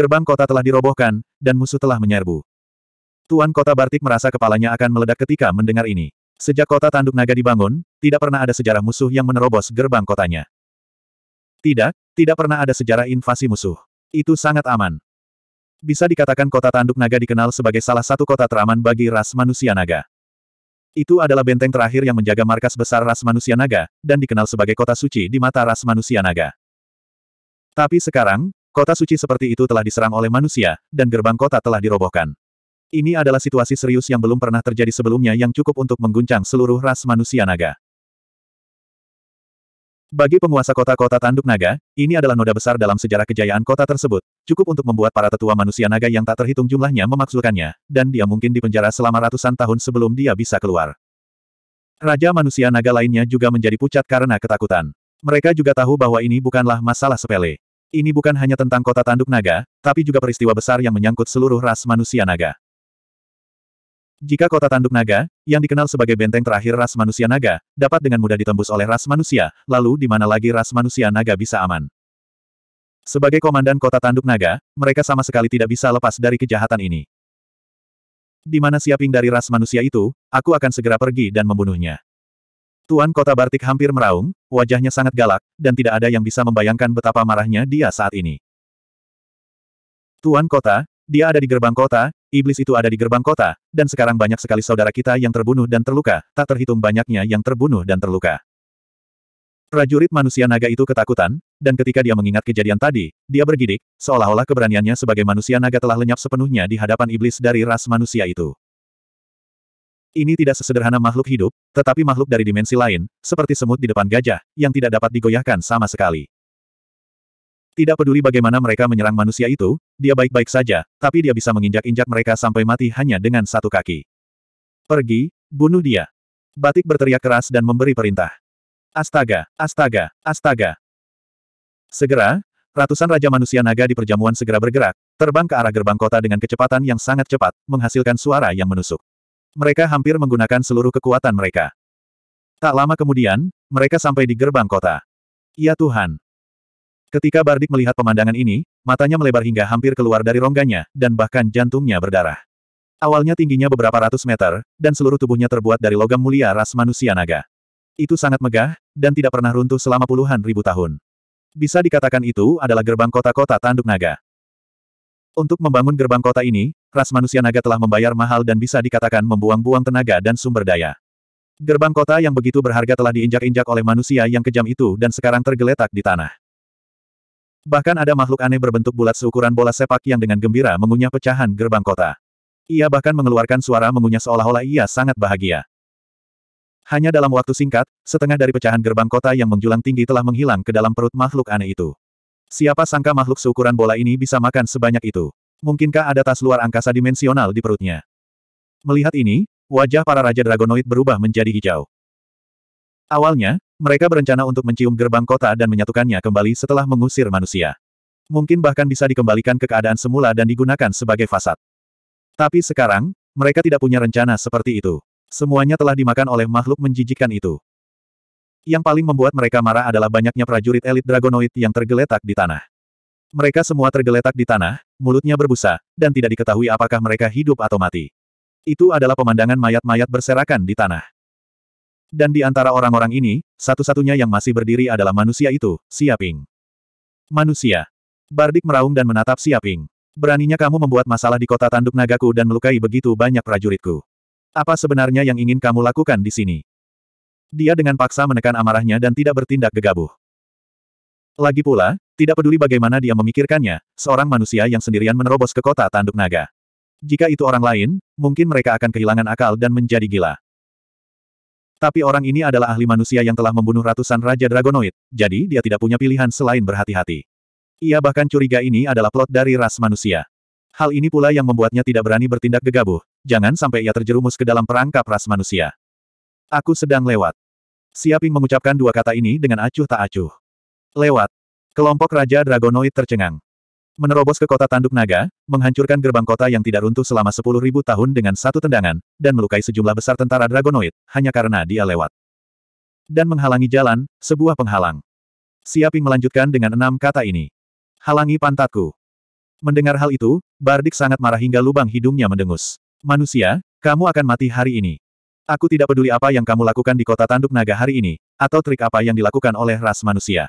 Gerbang kota telah dirobohkan, dan musuh telah menyerbu. Tuan kota Bartik merasa kepalanya akan meledak ketika mendengar ini. Sejak kota tanduk naga dibangun, tidak pernah ada sejarah musuh yang menerobos gerbang kotanya. Tidak, tidak pernah ada sejarah invasi musuh. Itu sangat aman. Bisa dikatakan kota tanduk naga dikenal sebagai salah satu kota teraman bagi ras manusia naga. Itu adalah benteng terakhir yang menjaga markas besar ras manusia naga, dan dikenal sebagai kota suci di mata ras manusia naga. Tapi sekarang, Kota suci seperti itu telah diserang oleh manusia, dan gerbang kota telah dirobohkan. Ini adalah situasi serius yang belum pernah terjadi sebelumnya yang cukup untuk mengguncang seluruh ras manusia naga. Bagi penguasa kota-kota tanduk naga, ini adalah noda besar dalam sejarah kejayaan kota tersebut, cukup untuk membuat para tetua manusia naga yang tak terhitung jumlahnya memaksulkannya, dan dia mungkin dipenjara selama ratusan tahun sebelum dia bisa keluar. Raja manusia naga lainnya juga menjadi pucat karena ketakutan. Mereka juga tahu bahwa ini bukanlah masalah sepele. Ini bukan hanya tentang kota tanduk naga, tapi juga peristiwa besar yang menyangkut seluruh ras manusia naga. Jika kota tanduk naga, yang dikenal sebagai benteng terakhir ras manusia naga, dapat dengan mudah ditembus oleh ras manusia, lalu di mana lagi ras manusia naga bisa aman? Sebagai komandan kota tanduk naga, mereka sama sekali tidak bisa lepas dari kejahatan ini. Di mana siaping dari ras manusia itu, aku akan segera pergi dan membunuhnya. Tuan Kota Bartik hampir meraung, wajahnya sangat galak, dan tidak ada yang bisa membayangkan betapa marahnya dia saat ini. Tuan Kota, dia ada di gerbang kota, iblis itu ada di gerbang kota, dan sekarang banyak sekali saudara kita yang terbunuh dan terluka, tak terhitung banyaknya yang terbunuh dan terluka. Prajurit manusia naga itu ketakutan, dan ketika dia mengingat kejadian tadi, dia bergidik, seolah-olah keberaniannya sebagai manusia naga telah lenyap sepenuhnya di hadapan iblis dari ras manusia itu. Ini tidak sesederhana makhluk hidup, tetapi makhluk dari dimensi lain, seperti semut di depan gajah, yang tidak dapat digoyahkan sama sekali. Tidak peduli bagaimana mereka menyerang manusia itu, dia baik-baik saja, tapi dia bisa menginjak-injak mereka sampai mati hanya dengan satu kaki. Pergi, bunuh dia. Batik berteriak keras dan memberi perintah. Astaga, astaga, astaga. Segera, ratusan raja manusia naga di perjamuan segera bergerak, terbang ke arah gerbang kota dengan kecepatan yang sangat cepat, menghasilkan suara yang menusuk. Mereka hampir menggunakan seluruh kekuatan mereka. Tak lama kemudian, mereka sampai di gerbang kota. Ya Tuhan! Ketika Bardik melihat pemandangan ini, matanya melebar hingga hampir keluar dari rongganya, dan bahkan jantungnya berdarah. Awalnya tingginya beberapa ratus meter, dan seluruh tubuhnya terbuat dari logam mulia ras manusia naga. Itu sangat megah, dan tidak pernah runtuh selama puluhan ribu tahun. Bisa dikatakan itu adalah gerbang kota-kota tanduk naga. Untuk membangun gerbang kota ini, ras manusia naga telah membayar mahal dan bisa dikatakan membuang-buang tenaga dan sumber daya. Gerbang kota yang begitu berharga telah diinjak-injak oleh manusia yang kejam itu dan sekarang tergeletak di tanah. Bahkan ada makhluk aneh berbentuk bulat seukuran bola sepak yang dengan gembira mengunyah pecahan gerbang kota. Ia bahkan mengeluarkan suara mengunyah seolah-olah ia sangat bahagia. Hanya dalam waktu singkat, setengah dari pecahan gerbang kota yang menjulang tinggi telah menghilang ke dalam perut makhluk aneh itu. Siapa sangka makhluk seukuran bola ini bisa makan sebanyak itu? Mungkinkah ada tas luar angkasa dimensional di perutnya? Melihat ini, wajah para Raja Dragonoid berubah menjadi hijau. Awalnya, mereka berencana untuk mencium gerbang kota dan menyatukannya kembali setelah mengusir manusia. Mungkin bahkan bisa dikembalikan ke keadaan semula dan digunakan sebagai fasad. Tapi sekarang, mereka tidak punya rencana seperti itu. Semuanya telah dimakan oleh makhluk menjijikkan itu. Yang paling membuat mereka marah adalah banyaknya prajurit elit Dragonoid yang tergeletak di tanah. Mereka semua tergeletak di tanah, mulutnya berbusa, dan tidak diketahui apakah mereka hidup atau mati. Itu adalah pemandangan mayat-mayat berserakan di tanah. Dan di antara orang-orang ini, satu-satunya yang masih berdiri adalah manusia itu, Siaping. Manusia. Bardik meraung dan menatap Siaping. Beraninya kamu membuat masalah di kota tanduk nagaku dan melukai begitu banyak prajuritku. Apa sebenarnya yang ingin kamu lakukan di sini? Dia dengan paksa menekan amarahnya dan tidak bertindak gegabah. Lagi pula, tidak peduli bagaimana dia memikirkannya, seorang manusia yang sendirian menerobos ke kota tanduk naga. Jika itu orang lain, mungkin mereka akan kehilangan akal dan menjadi gila. Tapi orang ini adalah ahli manusia yang telah membunuh ratusan Raja Dragonoid, jadi dia tidak punya pilihan selain berhati-hati. Ia bahkan curiga ini adalah plot dari ras manusia. Hal ini pula yang membuatnya tidak berani bertindak gegabah, jangan sampai ia terjerumus ke dalam perangkap ras manusia. Aku sedang lewat. Siaping mengucapkan dua kata ini dengan acuh tak acuh. Lewat. Kelompok Raja Dragonoid tercengang. Menerobos ke kota Tanduk Naga, menghancurkan gerbang kota yang tidak runtuh selama 10.000 tahun dengan satu tendangan, dan melukai sejumlah besar tentara Dragonoid, hanya karena dia lewat. Dan menghalangi jalan, sebuah penghalang. Siaping melanjutkan dengan enam kata ini. Halangi pantatku. Mendengar hal itu, Bardik sangat marah hingga lubang hidungnya mendengus. Manusia, kamu akan mati hari ini. Aku tidak peduli apa yang kamu lakukan di kota tanduk naga hari ini, atau trik apa yang dilakukan oleh ras manusia.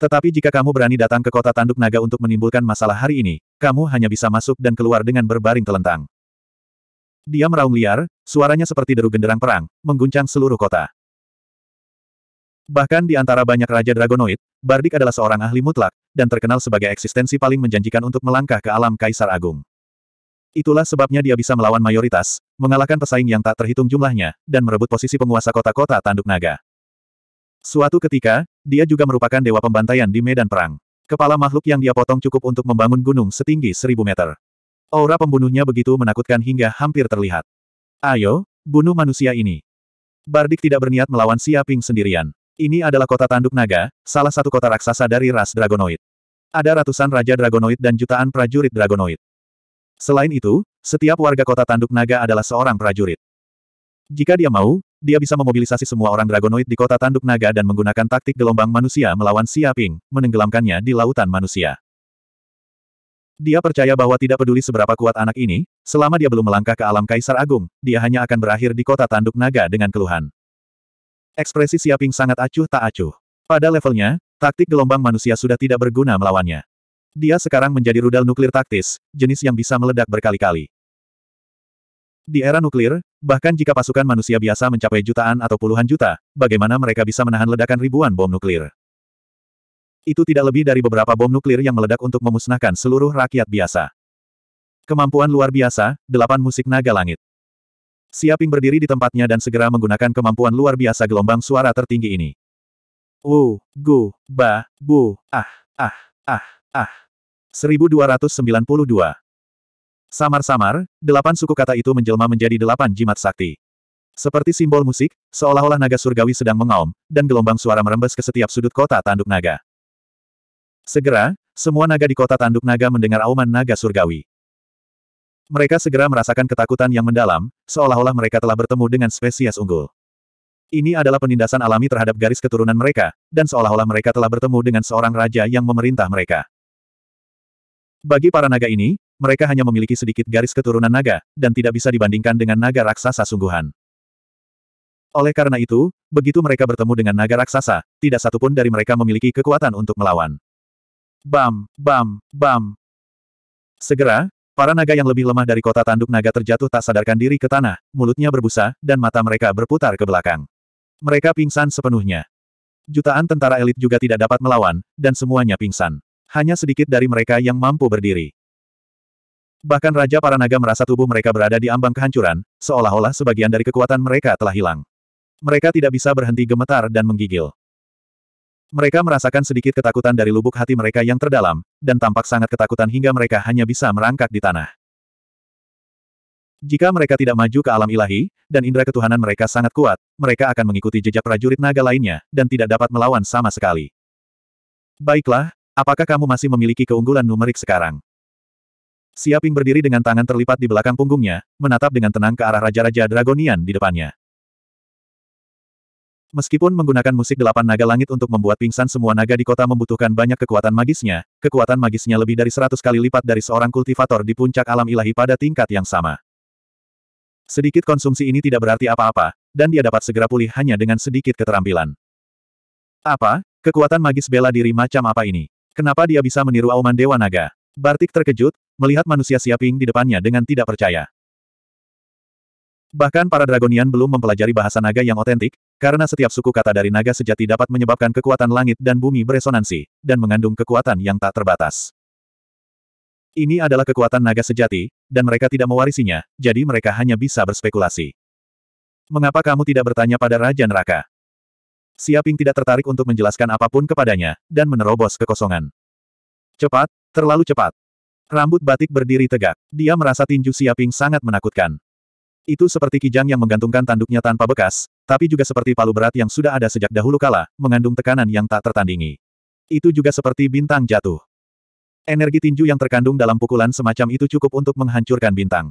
Tetapi jika kamu berani datang ke kota tanduk naga untuk menimbulkan masalah hari ini, kamu hanya bisa masuk dan keluar dengan berbaring telentang. Dia meraung liar, suaranya seperti deru genderang perang, mengguncang seluruh kota. Bahkan di antara banyak Raja Dragonoid, Bardik adalah seorang ahli mutlak, dan terkenal sebagai eksistensi paling menjanjikan untuk melangkah ke alam Kaisar Agung. Itulah sebabnya dia bisa melawan mayoritas, mengalahkan pesaing yang tak terhitung jumlahnya, dan merebut posisi penguasa kota-kota tanduk naga. Suatu ketika, dia juga merupakan dewa pembantaian di medan perang. Kepala makhluk yang dia potong cukup untuk membangun gunung setinggi seribu meter. Aura pembunuhnya begitu menakutkan hingga hampir terlihat. Ayo, bunuh manusia ini. Bardik tidak berniat melawan Siaping sendirian. Ini adalah kota tanduk naga, salah satu kota raksasa dari ras Dragonoid. Ada ratusan raja Dragonoid dan jutaan prajurit Dragonoid. Selain itu, setiap warga kota Tanduk Naga adalah seorang prajurit. Jika dia mau, dia bisa memobilisasi semua orang dragonoid di kota Tanduk Naga dan menggunakan taktik gelombang manusia melawan Siaping, menenggelamkannya di lautan manusia. Dia percaya bahwa tidak peduli seberapa kuat anak ini, selama dia belum melangkah ke alam Kaisar Agung, dia hanya akan berakhir di kota Tanduk Naga dengan keluhan. Ekspresi Siaping sangat acuh tak acuh. Pada levelnya, taktik gelombang manusia sudah tidak berguna melawannya. Dia sekarang menjadi rudal nuklir taktis, jenis yang bisa meledak berkali-kali. Di era nuklir, bahkan jika pasukan manusia biasa mencapai jutaan atau puluhan juta, bagaimana mereka bisa menahan ledakan ribuan bom nuklir? Itu tidak lebih dari beberapa bom nuklir yang meledak untuk memusnahkan seluruh rakyat biasa. Kemampuan luar biasa, delapan musik naga langit. Siaping berdiri di tempatnya dan segera menggunakan kemampuan luar biasa gelombang suara tertinggi ini. Wu, gu, ba, bu, ah, ah, ah. Ah. 1292. Samar-samar, delapan suku kata itu menjelma menjadi delapan jimat sakti. Seperti simbol musik, seolah-olah naga surgawi sedang mengaum, dan gelombang suara merembes ke setiap sudut kota tanduk naga. Segera, semua naga di kota tanduk naga mendengar auman naga surgawi. Mereka segera merasakan ketakutan yang mendalam, seolah-olah mereka telah bertemu dengan spesies unggul. Ini adalah penindasan alami terhadap garis keturunan mereka, dan seolah-olah mereka telah bertemu dengan seorang raja yang memerintah mereka. Bagi para naga ini, mereka hanya memiliki sedikit garis keturunan naga, dan tidak bisa dibandingkan dengan naga raksasa sungguhan. Oleh karena itu, begitu mereka bertemu dengan naga raksasa, tidak satupun dari mereka memiliki kekuatan untuk melawan. Bam, bam, bam. Segera, para naga yang lebih lemah dari kota tanduk naga terjatuh tak sadarkan diri ke tanah, mulutnya berbusa, dan mata mereka berputar ke belakang. Mereka pingsan sepenuhnya. Jutaan tentara elit juga tidak dapat melawan, dan semuanya pingsan hanya sedikit dari mereka yang mampu berdiri. Bahkan Raja para naga merasa tubuh mereka berada di ambang kehancuran, seolah-olah sebagian dari kekuatan mereka telah hilang. Mereka tidak bisa berhenti gemetar dan menggigil. Mereka merasakan sedikit ketakutan dari lubuk hati mereka yang terdalam, dan tampak sangat ketakutan hingga mereka hanya bisa merangkak di tanah. Jika mereka tidak maju ke alam ilahi, dan indera ketuhanan mereka sangat kuat, mereka akan mengikuti jejak prajurit naga lainnya, dan tidak dapat melawan sama sekali. Baiklah, Apakah kamu masih memiliki keunggulan numerik sekarang? Siaping berdiri dengan tangan terlipat di belakang punggungnya, menatap dengan tenang ke arah Raja-Raja Dragonian di depannya. Meskipun menggunakan musik delapan naga langit untuk membuat pingsan semua naga di kota membutuhkan banyak kekuatan magisnya, kekuatan magisnya lebih dari seratus kali lipat dari seorang kultivator di puncak alam ilahi pada tingkat yang sama. Sedikit konsumsi ini tidak berarti apa-apa, dan dia dapat segera pulih hanya dengan sedikit keterampilan. Apa? Kekuatan magis bela diri macam apa ini? Kenapa dia bisa meniru auman Dewa Naga? Bartik terkejut, melihat manusia siaping di depannya dengan tidak percaya. Bahkan para Dragonian belum mempelajari bahasa naga yang otentik, karena setiap suku kata dari naga sejati dapat menyebabkan kekuatan langit dan bumi beresonansi, dan mengandung kekuatan yang tak terbatas. Ini adalah kekuatan naga sejati, dan mereka tidak mewarisinya, jadi mereka hanya bisa berspekulasi. Mengapa kamu tidak bertanya pada Raja Neraka? Siaping tidak tertarik untuk menjelaskan apapun kepadanya, dan menerobos kekosongan. Cepat, terlalu cepat. Rambut batik berdiri tegak. Dia merasa tinju Siaping sangat menakutkan. Itu seperti kijang yang menggantungkan tanduknya tanpa bekas, tapi juga seperti palu berat yang sudah ada sejak dahulu kala, mengandung tekanan yang tak tertandingi. Itu juga seperti bintang jatuh. Energi tinju yang terkandung dalam pukulan semacam itu cukup untuk menghancurkan bintang.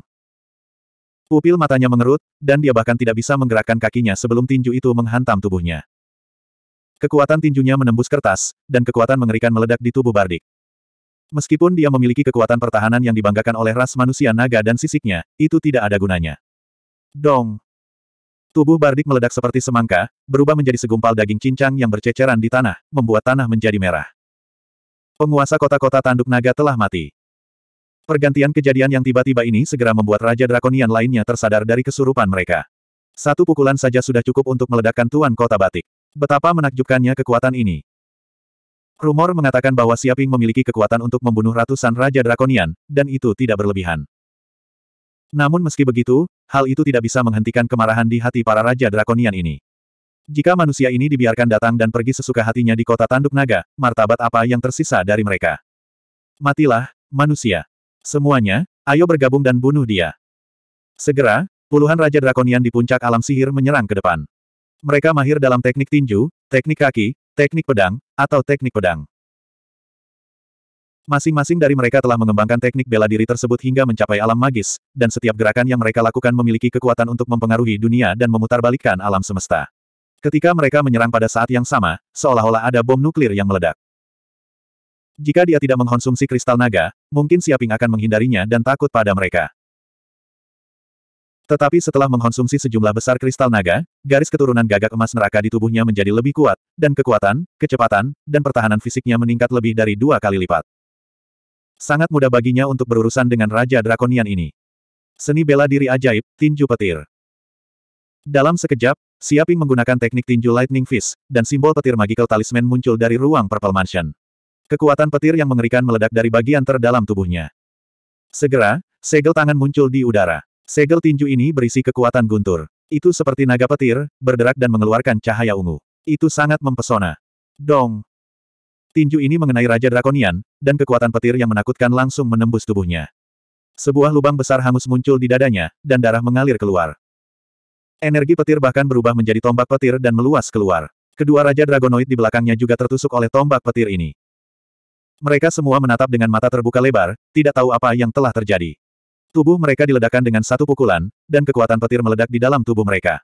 Pupil matanya mengerut, dan dia bahkan tidak bisa menggerakkan kakinya sebelum tinju itu menghantam tubuhnya. Kekuatan tinjunya menembus kertas, dan kekuatan mengerikan meledak di tubuh Bardik. Meskipun dia memiliki kekuatan pertahanan yang dibanggakan oleh ras manusia naga dan sisiknya, itu tidak ada gunanya. Dong! Tubuh Bardik meledak seperti semangka, berubah menjadi segumpal daging cincang yang berceceran di tanah, membuat tanah menjadi merah. Penguasa kota-kota tanduk naga telah mati. Pergantian kejadian yang tiba-tiba ini segera membuat Raja Drakonian lainnya tersadar dari kesurupan mereka. Satu pukulan saja sudah cukup untuk meledakkan Tuan Kota Batik. Betapa menakjubkannya kekuatan ini. Rumor mengatakan bahwa Siaping memiliki kekuatan untuk membunuh ratusan Raja Drakonian, dan itu tidak berlebihan. Namun meski begitu, hal itu tidak bisa menghentikan kemarahan di hati para Raja Drakonian ini. Jika manusia ini dibiarkan datang dan pergi sesuka hatinya di kota tanduk naga, martabat apa yang tersisa dari mereka? Matilah, manusia. Semuanya, ayo bergabung dan bunuh dia. Segera, puluhan Raja Drakonian di puncak alam sihir menyerang ke depan. Mereka mahir dalam teknik tinju, teknik kaki, teknik pedang, atau teknik pedang. Masing-masing dari mereka telah mengembangkan teknik bela diri tersebut hingga mencapai alam magis, dan setiap gerakan yang mereka lakukan memiliki kekuatan untuk mempengaruhi dunia dan memutarbalikkan alam semesta. Ketika mereka menyerang pada saat yang sama, seolah-olah ada bom nuklir yang meledak. Jika dia tidak mengkonsumsi kristal naga, mungkin Siaping akan menghindarinya dan takut pada mereka. Tetapi setelah mengkonsumsi sejumlah besar kristal naga, garis keturunan gagak emas neraka di tubuhnya menjadi lebih kuat, dan kekuatan, kecepatan, dan pertahanan fisiknya meningkat lebih dari dua kali lipat. Sangat mudah baginya untuk berurusan dengan Raja Drakonian ini. Seni bela diri ajaib, tinju petir. Dalam sekejap, Siaping menggunakan teknik tinju Lightning Fist, dan simbol petir magical talisman muncul dari ruang Purple Mansion. Kekuatan petir yang mengerikan meledak dari bagian terdalam tubuhnya. Segera, segel tangan muncul di udara. Segel tinju ini berisi kekuatan guntur. Itu seperti naga petir, berderak dan mengeluarkan cahaya ungu. Itu sangat mempesona. Dong! Tinju ini mengenai Raja Drakonian, dan kekuatan petir yang menakutkan langsung menembus tubuhnya. Sebuah lubang besar hangus muncul di dadanya, dan darah mengalir keluar. Energi petir bahkan berubah menjadi tombak petir dan meluas keluar. Kedua Raja Dragonoid di belakangnya juga tertusuk oleh tombak petir ini. Mereka semua menatap dengan mata terbuka lebar, tidak tahu apa yang telah terjadi. Tubuh mereka diledakkan dengan satu pukulan, dan kekuatan petir meledak di dalam tubuh mereka.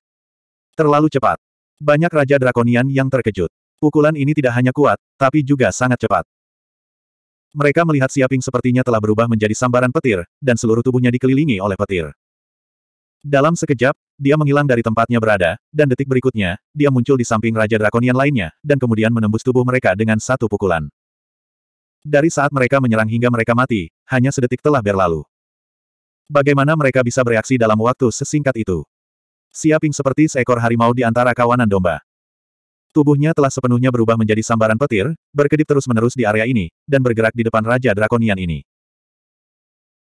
Terlalu cepat. Banyak Raja Drakonian yang terkejut. Pukulan ini tidak hanya kuat, tapi juga sangat cepat. Mereka melihat Siaping sepertinya telah berubah menjadi sambaran petir, dan seluruh tubuhnya dikelilingi oleh petir. Dalam sekejap, dia menghilang dari tempatnya berada, dan detik berikutnya, dia muncul di samping Raja Drakonian lainnya, dan kemudian menembus tubuh mereka dengan satu pukulan. Dari saat mereka menyerang hingga mereka mati, hanya sedetik telah berlalu. Bagaimana mereka bisa bereaksi dalam waktu sesingkat itu? Siaping seperti seekor harimau di antara kawanan domba. Tubuhnya telah sepenuhnya berubah menjadi sambaran petir, berkedip terus-menerus di area ini, dan bergerak di depan Raja Drakonian ini.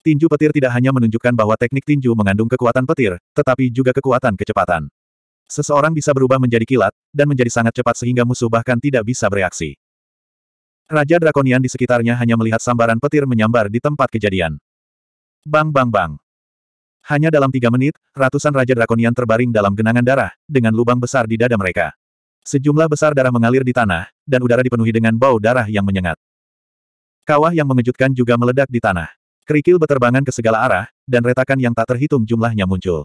Tinju petir tidak hanya menunjukkan bahwa teknik tinju mengandung kekuatan petir, tetapi juga kekuatan kecepatan. Seseorang bisa berubah menjadi kilat, dan menjadi sangat cepat sehingga musuh bahkan tidak bisa bereaksi. Raja Drakonian di sekitarnya hanya melihat sambaran petir menyambar di tempat kejadian. Bang bang bang. Hanya dalam tiga menit, ratusan Raja Drakonian terbaring dalam genangan darah, dengan lubang besar di dada mereka. Sejumlah besar darah mengalir di tanah, dan udara dipenuhi dengan bau darah yang menyengat. Kawah yang mengejutkan juga meledak di tanah. Kerikil beterbangan ke segala arah, dan retakan yang tak terhitung jumlahnya muncul.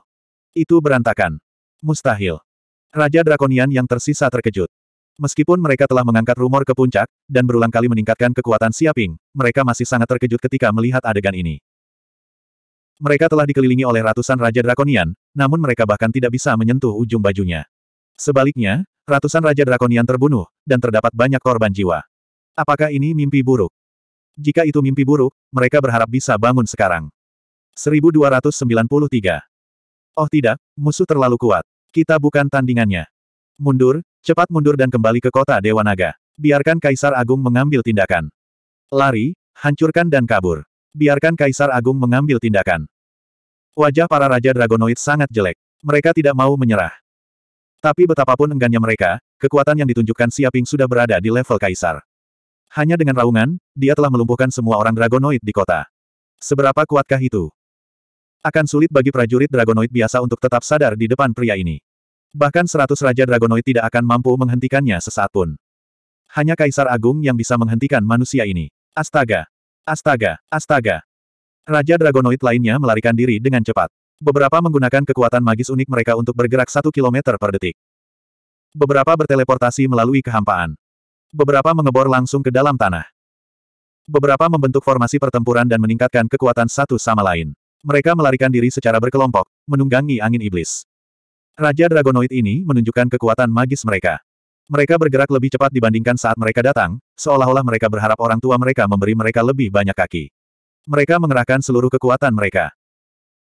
Itu berantakan. Mustahil. Raja Drakonian yang tersisa terkejut. Meskipun mereka telah mengangkat rumor ke puncak, dan berulang kali meningkatkan kekuatan Siaping, mereka masih sangat terkejut ketika melihat adegan ini. Mereka telah dikelilingi oleh ratusan Raja Drakonian, namun mereka bahkan tidak bisa menyentuh ujung bajunya. Sebaliknya, ratusan Raja Drakonian terbunuh, dan terdapat banyak korban jiwa. Apakah ini mimpi buruk? Jika itu mimpi buruk, mereka berharap bisa bangun sekarang. 1293 Oh tidak, musuh terlalu kuat. Kita bukan tandingannya. Mundur, cepat mundur dan kembali ke kota Dewa Naga. Biarkan Kaisar Agung mengambil tindakan. Lari, hancurkan dan kabur. Biarkan Kaisar Agung mengambil tindakan. Wajah para Raja Dragonoid sangat jelek. Mereka tidak mau menyerah. Tapi betapapun enggannya mereka, kekuatan yang ditunjukkan Siaping sudah berada di level Kaisar. Hanya dengan raungan, dia telah melumpuhkan semua orang Dragonoid di kota. Seberapa kuatkah itu? Akan sulit bagi prajurit Dragonoid biasa untuk tetap sadar di depan pria ini. Bahkan seratus Raja Dragonoid tidak akan mampu menghentikannya sesaat pun. Hanya Kaisar Agung yang bisa menghentikan manusia ini. Astaga! Astaga, astaga. Raja Dragonoid lainnya melarikan diri dengan cepat. Beberapa menggunakan kekuatan magis unik mereka untuk bergerak satu kilometer per detik. Beberapa berteleportasi melalui kehampaan. Beberapa mengebor langsung ke dalam tanah. Beberapa membentuk formasi pertempuran dan meningkatkan kekuatan satu sama lain. Mereka melarikan diri secara berkelompok, menunggangi angin iblis. Raja Dragonoid ini menunjukkan kekuatan magis mereka. Mereka bergerak lebih cepat dibandingkan saat mereka datang, seolah-olah mereka berharap orang tua mereka memberi mereka lebih banyak kaki. Mereka mengerahkan seluruh kekuatan mereka.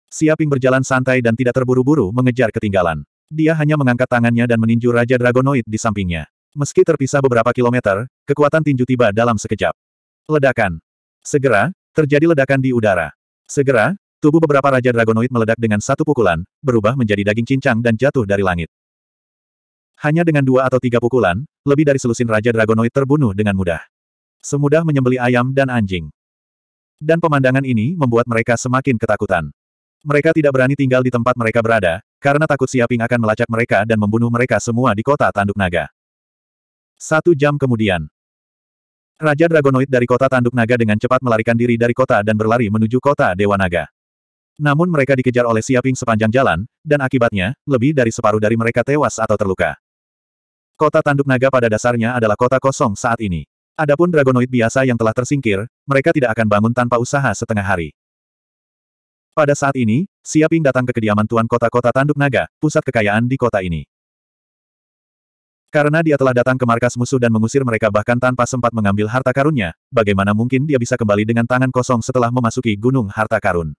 Siaping berjalan santai dan tidak terburu-buru mengejar ketinggalan. Dia hanya mengangkat tangannya dan meninju Raja Dragonoid di sampingnya. Meski terpisah beberapa kilometer, kekuatan tinju tiba dalam sekejap. Ledakan. Segera, terjadi ledakan di udara. Segera, tubuh beberapa Raja Dragonoid meledak dengan satu pukulan, berubah menjadi daging cincang dan jatuh dari langit. Hanya dengan dua atau tiga pukulan, lebih dari selusin Raja Dragonoid terbunuh dengan mudah. Semudah menyembeli ayam dan anjing. Dan pemandangan ini membuat mereka semakin ketakutan. Mereka tidak berani tinggal di tempat mereka berada, karena takut Siaping akan melacak mereka dan membunuh mereka semua di kota Tanduk Naga. Satu jam kemudian, Raja Dragonoid dari kota Tanduk Naga dengan cepat melarikan diri dari kota dan berlari menuju kota Dewa Naga. Namun mereka dikejar oleh Siaping sepanjang jalan, dan akibatnya, lebih dari separuh dari mereka tewas atau terluka. Kota tanduk naga pada dasarnya adalah kota kosong saat ini. Adapun dragonoid biasa yang telah tersingkir, mereka tidak akan bangun tanpa usaha setengah hari. Pada saat ini, Siaping datang ke kediaman tuan kota-kota tanduk naga, pusat kekayaan di kota ini. Karena dia telah datang ke markas musuh dan mengusir mereka bahkan tanpa sempat mengambil harta karunnya, bagaimana mungkin dia bisa kembali dengan tangan kosong setelah memasuki gunung harta karun.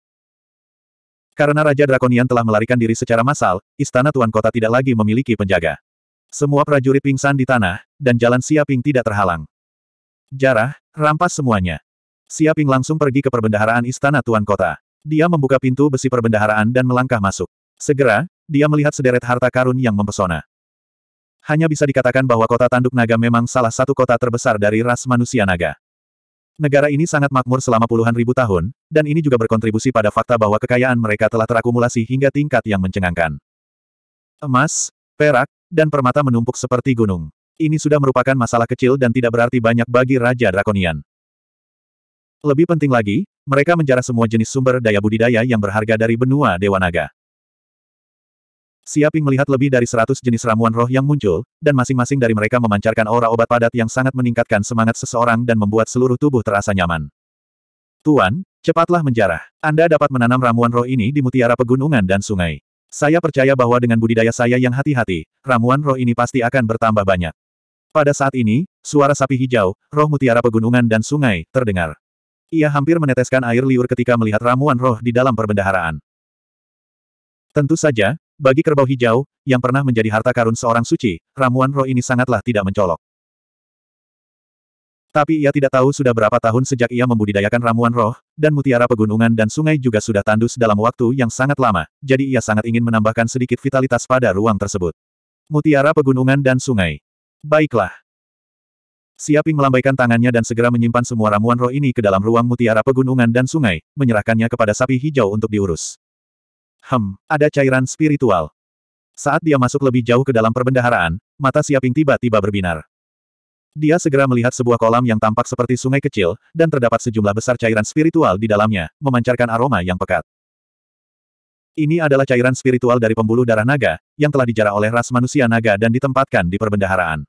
Karena Raja Drakonian telah melarikan diri secara massal, istana Tuan Kota tidak lagi memiliki penjaga. Semua prajurit pingsan di tanah, dan jalan Siaping tidak terhalang. Jarah, rampas semuanya. Siaping langsung pergi ke perbendaharaan istana Tuan Kota. Dia membuka pintu besi perbendaharaan dan melangkah masuk. Segera, dia melihat sederet harta karun yang mempesona. Hanya bisa dikatakan bahwa kota Tanduk Naga memang salah satu kota terbesar dari ras manusia naga. Negara ini sangat makmur selama puluhan ribu tahun, dan ini juga berkontribusi pada fakta bahwa kekayaan mereka telah terakumulasi hingga tingkat yang mencengangkan. Emas, perak, dan permata menumpuk seperti gunung. Ini sudah merupakan masalah kecil dan tidak berarti banyak bagi Raja Drakonian. Lebih penting lagi, mereka menjarah semua jenis sumber daya budidaya yang berharga dari benua Dewa Naga. Siaping melihat lebih dari seratus jenis ramuan roh yang muncul, dan masing-masing dari mereka memancarkan aura obat padat yang sangat meningkatkan semangat seseorang dan membuat seluruh tubuh terasa nyaman. Tuan, cepatlah menjarah. Anda dapat menanam ramuan roh ini di mutiara pegunungan dan sungai. Saya percaya bahwa dengan budidaya saya yang hati-hati, ramuan roh ini pasti akan bertambah banyak. Pada saat ini, suara sapi hijau, roh mutiara pegunungan dan sungai, terdengar. Ia hampir meneteskan air liur ketika melihat ramuan roh di dalam perbendaharaan. Tentu saja, bagi kerbau hijau, yang pernah menjadi harta karun seorang suci, ramuan roh ini sangatlah tidak mencolok. Tapi ia tidak tahu sudah berapa tahun sejak ia membudidayakan ramuan roh, dan mutiara pegunungan dan sungai juga sudah tandus dalam waktu yang sangat lama, jadi ia sangat ingin menambahkan sedikit vitalitas pada ruang tersebut. Mutiara pegunungan dan sungai. Baiklah. Siaping melambaikan tangannya dan segera menyimpan semua ramuan roh ini ke dalam ruang mutiara pegunungan dan sungai, menyerahkannya kepada sapi hijau untuk diurus. Hem, ada cairan spiritual. Saat dia masuk lebih jauh ke dalam perbendaharaan, mata Siaping tiba-tiba berbinar. Dia segera melihat sebuah kolam yang tampak seperti sungai kecil, dan terdapat sejumlah besar cairan spiritual di dalamnya, memancarkan aroma yang pekat. Ini adalah cairan spiritual dari pembuluh darah naga, yang telah dijarah oleh ras manusia naga dan ditempatkan di perbendaharaan.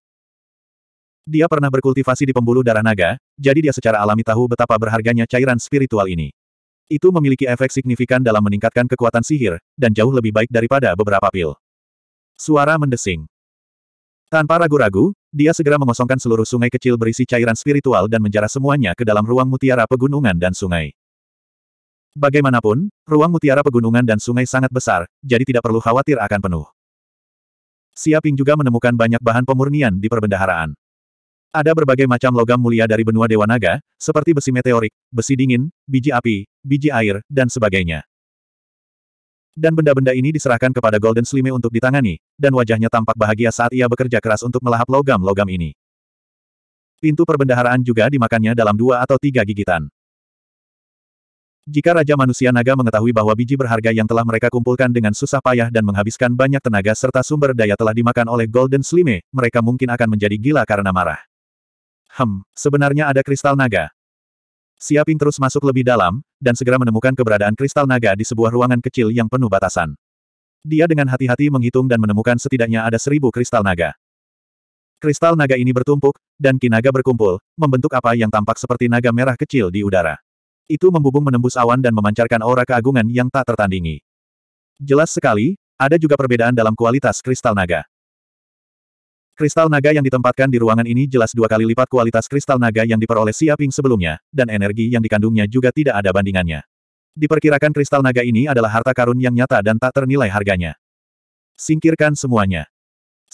Dia pernah berkultivasi di pembuluh darah naga, jadi dia secara alami tahu betapa berharganya cairan spiritual ini. Itu memiliki efek signifikan dalam meningkatkan kekuatan sihir, dan jauh lebih baik daripada beberapa pil. Suara mendesing. Tanpa ragu-ragu, dia segera mengosongkan seluruh sungai kecil berisi cairan spiritual dan menjarah semuanya ke dalam ruang mutiara pegunungan dan sungai. Bagaimanapun, ruang mutiara pegunungan dan sungai sangat besar, jadi tidak perlu khawatir akan penuh. Siaping juga menemukan banyak bahan pemurnian di perbendaharaan. Ada berbagai macam logam mulia dari benua Dewa Naga, seperti besi meteorik, besi dingin, biji api, biji air, dan sebagainya. Dan benda-benda ini diserahkan kepada Golden Slime untuk ditangani, dan wajahnya tampak bahagia saat ia bekerja keras untuk melahap logam-logam ini. Pintu perbendaharaan juga dimakannya dalam dua atau tiga gigitan. Jika Raja Manusia Naga mengetahui bahwa biji berharga yang telah mereka kumpulkan dengan susah payah dan menghabiskan banyak tenaga serta sumber daya telah dimakan oleh Golden Slime, mereka mungkin akan menjadi gila karena marah. Hem, sebenarnya ada kristal naga, Siaping terus masuk lebih dalam, dan segera menemukan keberadaan kristal naga di sebuah ruangan kecil yang penuh batasan. Dia dengan hati-hati menghitung dan menemukan setidaknya ada seribu kristal naga. Kristal naga ini bertumpuk, dan kinaga berkumpul, membentuk apa yang tampak seperti naga merah kecil di udara. Itu membubung menembus awan dan memancarkan aura keagungan yang tak tertandingi. Jelas sekali, ada juga perbedaan dalam kualitas kristal naga. Kristal naga yang ditempatkan di ruangan ini jelas dua kali lipat kualitas kristal naga yang diperoleh Siaping sebelumnya, dan energi yang dikandungnya juga tidak ada bandingannya. Diperkirakan kristal naga ini adalah harta karun yang nyata dan tak ternilai harganya. Singkirkan semuanya.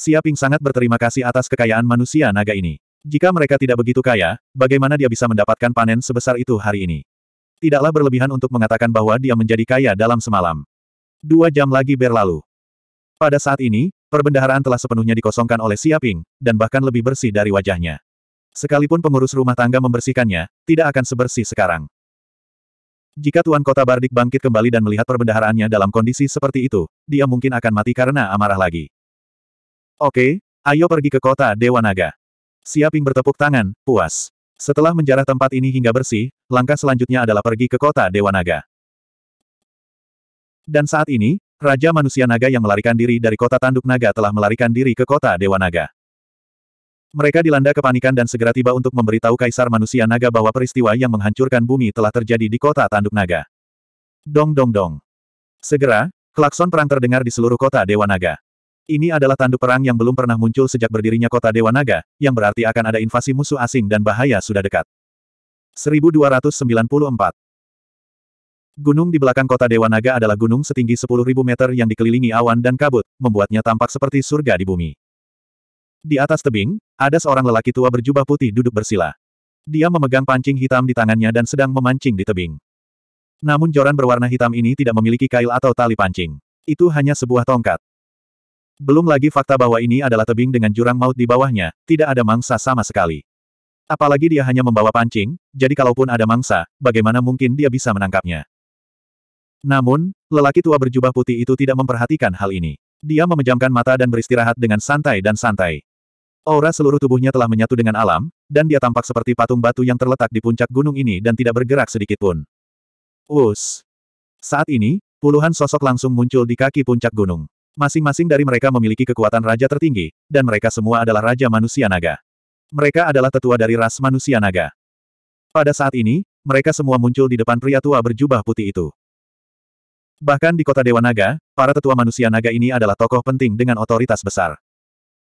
Siaping sangat berterima kasih atas kekayaan manusia naga ini. Jika mereka tidak begitu kaya, bagaimana dia bisa mendapatkan panen sebesar itu hari ini? Tidaklah berlebihan untuk mengatakan bahwa dia menjadi kaya dalam semalam. Dua jam lagi berlalu. Pada saat ini, Perbendaharaan telah sepenuhnya dikosongkan oleh Siaping, dan bahkan lebih bersih dari wajahnya. Sekalipun pengurus rumah tangga membersihkannya, tidak akan sebersih sekarang. Jika Tuan Kota Bardik bangkit kembali dan melihat perbendaharaannya dalam kondisi seperti itu, dia mungkin akan mati karena amarah lagi. Oke, ayo pergi ke kota Dewa Naga. Siaping bertepuk tangan, puas. Setelah menjarah tempat ini hingga bersih, langkah selanjutnya adalah pergi ke kota Dewa Naga. Dan saat ini, Raja manusia naga yang melarikan diri dari kota tanduk naga telah melarikan diri ke kota dewa naga. Mereka dilanda kepanikan dan segera tiba untuk memberitahu kaisar manusia naga bahwa peristiwa yang menghancurkan bumi telah terjadi di kota tanduk naga. Dong dong dong. Segera, klakson perang terdengar di seluruh kota dewa naga. Ini adalah tanduk perang yang belum pernah muncul sejak berdirinya kota Dewa Naga, yang berarti akan ada invasi musuh asing dan bahaya sudah dekat. 1294 Gunung di belakang kota Dewa Naga adalah gunung setinggi 10.000 meter yang dikelilingi awan dan kabut, membuatnya tampak seperti surga di bumi. Di atas tebing, ada seorang lelaki tua berjubah putih duduk bersila. Dia memegang pancing hitam di tangannya dan sedang memancing di tebing. Namun joran berwarna hitam ini tidak memiliki kail atau tali pancing. Itu hanya sebuah tongkat. Belum lagi fakta bahwa ini adalah tebing dengan jurang maut di bawahnya, tidak ada mangsa sama sekali. Apalagi dia hanya membawa pancing, jadi kalaupun ada mangsa, bagaimana mungkin dia bisa menangkapnya? Namun, lelaki tua berjubah putih itu tidak memperhatikan hal ini. Dia memejamkan mata dan beristirahat dengan santai dan santai. Aura seluruh tubuhnya telah menyatu dengan alam, dan dia tampak seperti patung batu yang terletak di puncak gunung ini dan tidak bergerak sedikit pun. Us. Saat ini, puluhan sosok langsung muncul di kaki puncak gunung. Masing-masing dari mereka memiliki kekuatan raja tertinggi, dan mereka semua adalah raja manusia naga. Mereka adalah tetua dari ras manusia naga. Pada saat ini, mereka semua muncul di depan pria tua berjubah putih itu. Bahkan di kota Dewa Naga, para tetua manusia naga ini adalah tokoh penting dengan otoritas besar.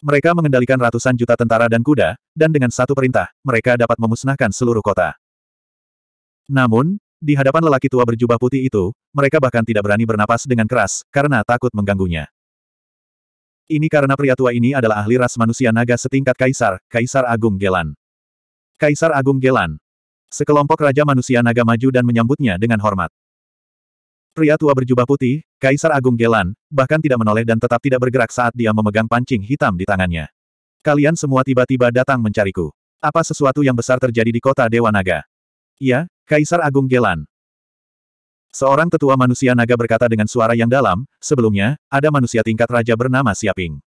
Mereka mengendalikan ratusan juta tentara dan kuda, dan dengan satu perintah, mereka dapat memusnahkan seluruh kota. Namun, di hadapan lelaki tua berjubah putih itu, mereka bahkan tidak berani bernapas dengan keras, karena takut mengganggunya. Ini karena pria tua ini adalah ahli ras manusia naga setingkat Kaisar, Kaisar Agung Gelan. Kaisar Agung Gelan. Sekelompok raja manusia naga maju dan menyambutnya dengan hormat. Pria tua berjubah putih, Kaisar Agung Gelan, bahkan tidak menoleh dan tetap tidak bergerak saat dia memegang pancing hitam di tangannya. Kalian semua tiba-tiba datang mencariku. Apa sesuatu yang besar terjadi di kota Dewa Naga? Iya, Kaisar Agung Gelan. Seorang tetua manusia naga berkata dengan suara yang dalam, sebelumnya, ada manusia tingkat raja bernama Siaping.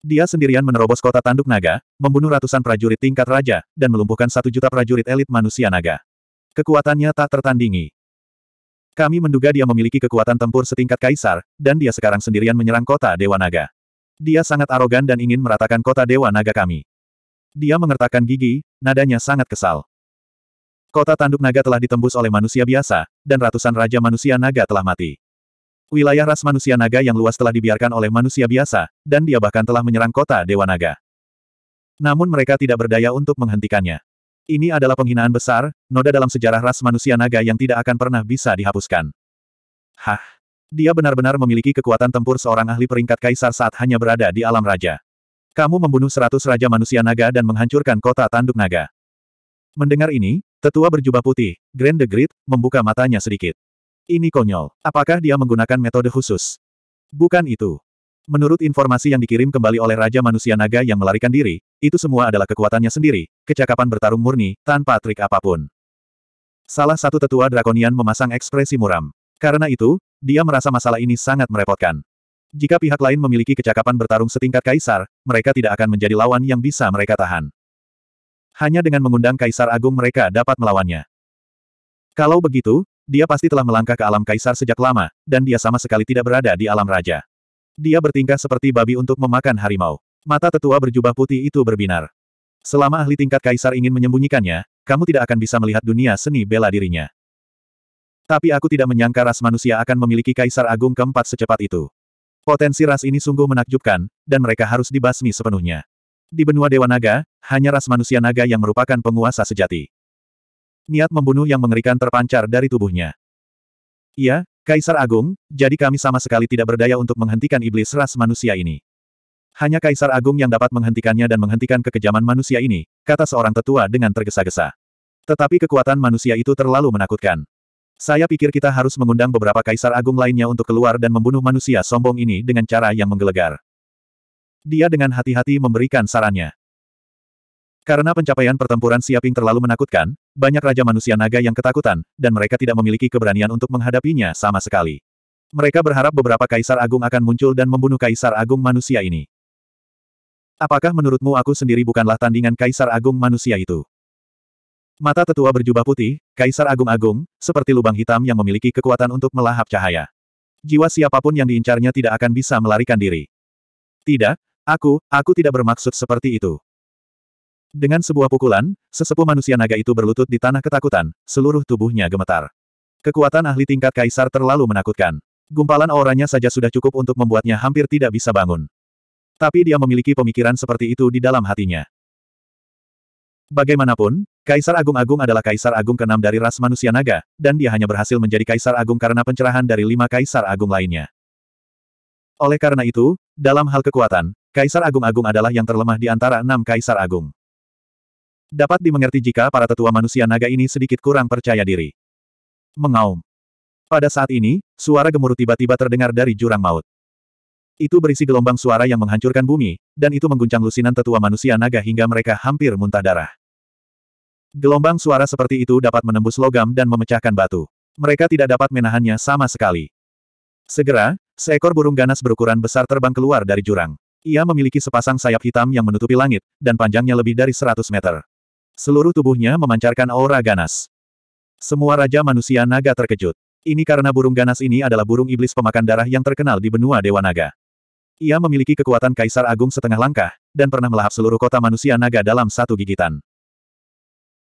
Dia sendirian menerobos kota tanduk naga, membunuh ratusan prajurit tingkat raja, dan melumpuhkan satu juta prajurit elit manusia naga. Kekuatannya tak tertandingi. Kami menduga dia memiliki kekuatan tempur setingkat kaisar, dan dia sekarang sendirian menyerang kota Dewa Naga. Dia sangat arogan dan ingin meratakan kota Dewa Naga kami. Dia mengertakkan gigi, nadanya sangat kesal. Kota tanduk naga telah ditembus oleh manusia biasa, dan ratusan raja manusia naga telah mati. Wilayah ras manusia naga yang luas telah dibiarkan oleh manusia biasa, dan dia bahkan telah menyerang kota Dewa Naga. Namun mereka tidak berdaya untuk menghentikannya. Ini adalah penghinaan besar, noda dalam sejarah ras manusia naga yang tidak akan pernah bisa dihapuskan. Hah. Dia benar-benar memiliki kekuatan tempur seorang ahli peringkat kaisar saat hanya berada di alam raja. Kamu membunuh seratus raja manusia naga dan menghancurkan kota tanduk naga. Mendengar ini, tetua berjubah putih, Grand the Great, membuka matanya sedikit. Ini konyol. Apakah dia menggunakan metode khusus? Bukan itu. Menurut informasi yang dikirim kembali oleh Raja Manusia Naga yang melarikan diri, itu semua adalah kekuatannya sendiri, kecakapan bertarung murni, tanpa trik apapun. Salah satu tetua Drakonian memasang ekspresi muram. Karena itu, dia merasa masalah ini sangat merepotkan. Jika pihak lain memiliki kecakapan bertarung setingkat kaisar, mereka tidak akan menjadi lawan yang bisa mereka tahan. Hanya dengan mengundang kaisar agung mereka dapat melawannya. Kalau begitu, dia pasti telah melangkah ke alam kaisar sejak lama, dan dia sama sekali tidak berada di alam raja. Dia bertingkah seperti babi untuk memakan harimau. Mata tetua berjubah putih itu berbinar. Selama ahli tingkat kaisar ingin menyembunyikannya, kamu tidak akan bisa melihat dunia seni bela dirinya. Tapi aku tidak menyangka ras manusia akan memiliki kaisar agung keempat secepat itu. Potensi ras ini sungguh menakjubkan, dan mereka harus dibasmi sepenuhnya. Di benua Dewa Naga, hanya ras manusia naga yang merupakan penguasa sejati. Niat membunuh yang mengerikan terpancar dari tubuhnya. Ia, Kaisar Agung, jadi kami sama sekali tidak berdaya untuk menghentikan iblis ras manusia ini. Hanya Kaisar Agung yang dapat menghentikannya dan menghentikan kekejaman manusia ini, kata seorang tetua dengan tergesa-gesa. Tetapi kekuatan manusia itu terlalu menakutkan. Saya pikir kita harus mengundang beberapa Kaisar Agung lainnya untuk keluar dan membunuh manusia sombong ini dengan cara yang menggelegar. Dia dengan hati-hati memberikan sarannya. Karena pencapaian pertempuran Siaping terlalu menakutkan, banyak raja manusia naga yang ketakutan, dan mereka tidak memiliki keberanian untuk menghadapinya sama sekali. Mereka berharap beberapa kaisar agung akan muncul dan membunuh kaisar agung manusia ini. Apakah menurutmu aku sendiri bukanlah tandingan kaisar agung manusia itu? Mata tetua berjubah putih, kaisar agung-agung, seperti lubang hitam yang memiliki kekuatan untuk melahap cahaya. Jiwa siapapun yang diincarnya tidak akan bisa melarikan diri. Tidak, aku, aku tidak bermaksud seperti itu. Dengan sebuah pukulan, sesepuh manusia naga itu berlutut di tanah ketakutan, seluruh tubuhnya gemetar. Kekuatan ahli tingkat kaisar terlalu menakutkan. Gumpalan auranya saja sudah cukup untuk membuatnya hampir tidak bisa bangun. Tapi dia memiliki pemikiran seperti itu di dalam hatinya. Bagaimanapun, Kaisar Agung Agung adalah Kaisar Agung keenam dari ras manusia naga, dan dia hanya berhasil menjadi Kaisar Agung karena pencerahan dari lima Kaisar Agung lainnya. Oleh karena itu, dalam hal kekuatan, Kaisar Agung Agung adalah yang terlemah di antara enam Kaisar Agung. Dapat dimengerti jika para tetua manusia naga ini sedikit kurang percaya diri. Mengaum. Pada saat ini, suara gemuruh tiba-tiba terdengar dari jurang maut. Itu berisi gelombang suara yang menghancurkan bumi, dan itu mengguncang lusinan tetua manusia naga hingga mereka hampir muntah darah. Gelombang suara seperti itu dapat menembus logam dan memecahkan batu. Mereka tidak dapat menahannya sama sekali. Segera, seekor burung ganas berukuran besar terbang keluar dari jurang. Ia memiliki sepasang sayap hitam yang menutupi langit, dan panjangnya lebih dari 100 meter. Seluruh tubuhnya memancarkan aura ganas. Semua raja manusia naga terkejut. Ini karena burung ganas ini adalah burung iblis pemakan darah yang terkenal di benua Dewa Naga. Ia memiliki kekuatan Kaisar Agung setengah langkah, dan pernah melahap seluruh kota manusia naga dalam satu gigitan.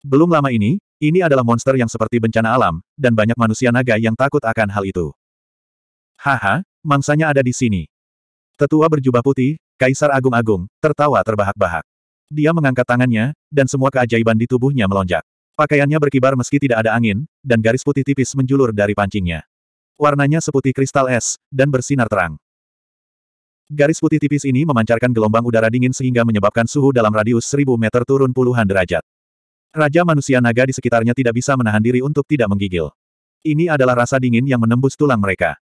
Belum lama ini, ini adalah monster yang seperti bencana alam, dan banyak manusia naga yang takut akan hal itu. Haha, mangsanya ada di sini. Tetua berjubah putih, Kaisar Agung-Agung, tertawa terbahak-bahak. Dia mengangkat tangannya, dan semua keajaiban di tubuhnya melonjak. Pakaiannya berkibar meski tidak ada angin, dan garis putih tipis menjulur dari pancingnya. Warnanya seputih kristal es, dan bersinar terang. Garis putih tipis ini memancarkan gelombang udara dingin sehingga menyebabkan suhu dalam radius seribu meter turun puluhan derajat. Raja manusia naga di sekitarnya tidak bisa menahan diri untuk tidak menggigil. Ini adalah rasa dingin yang menembus tulang mereka.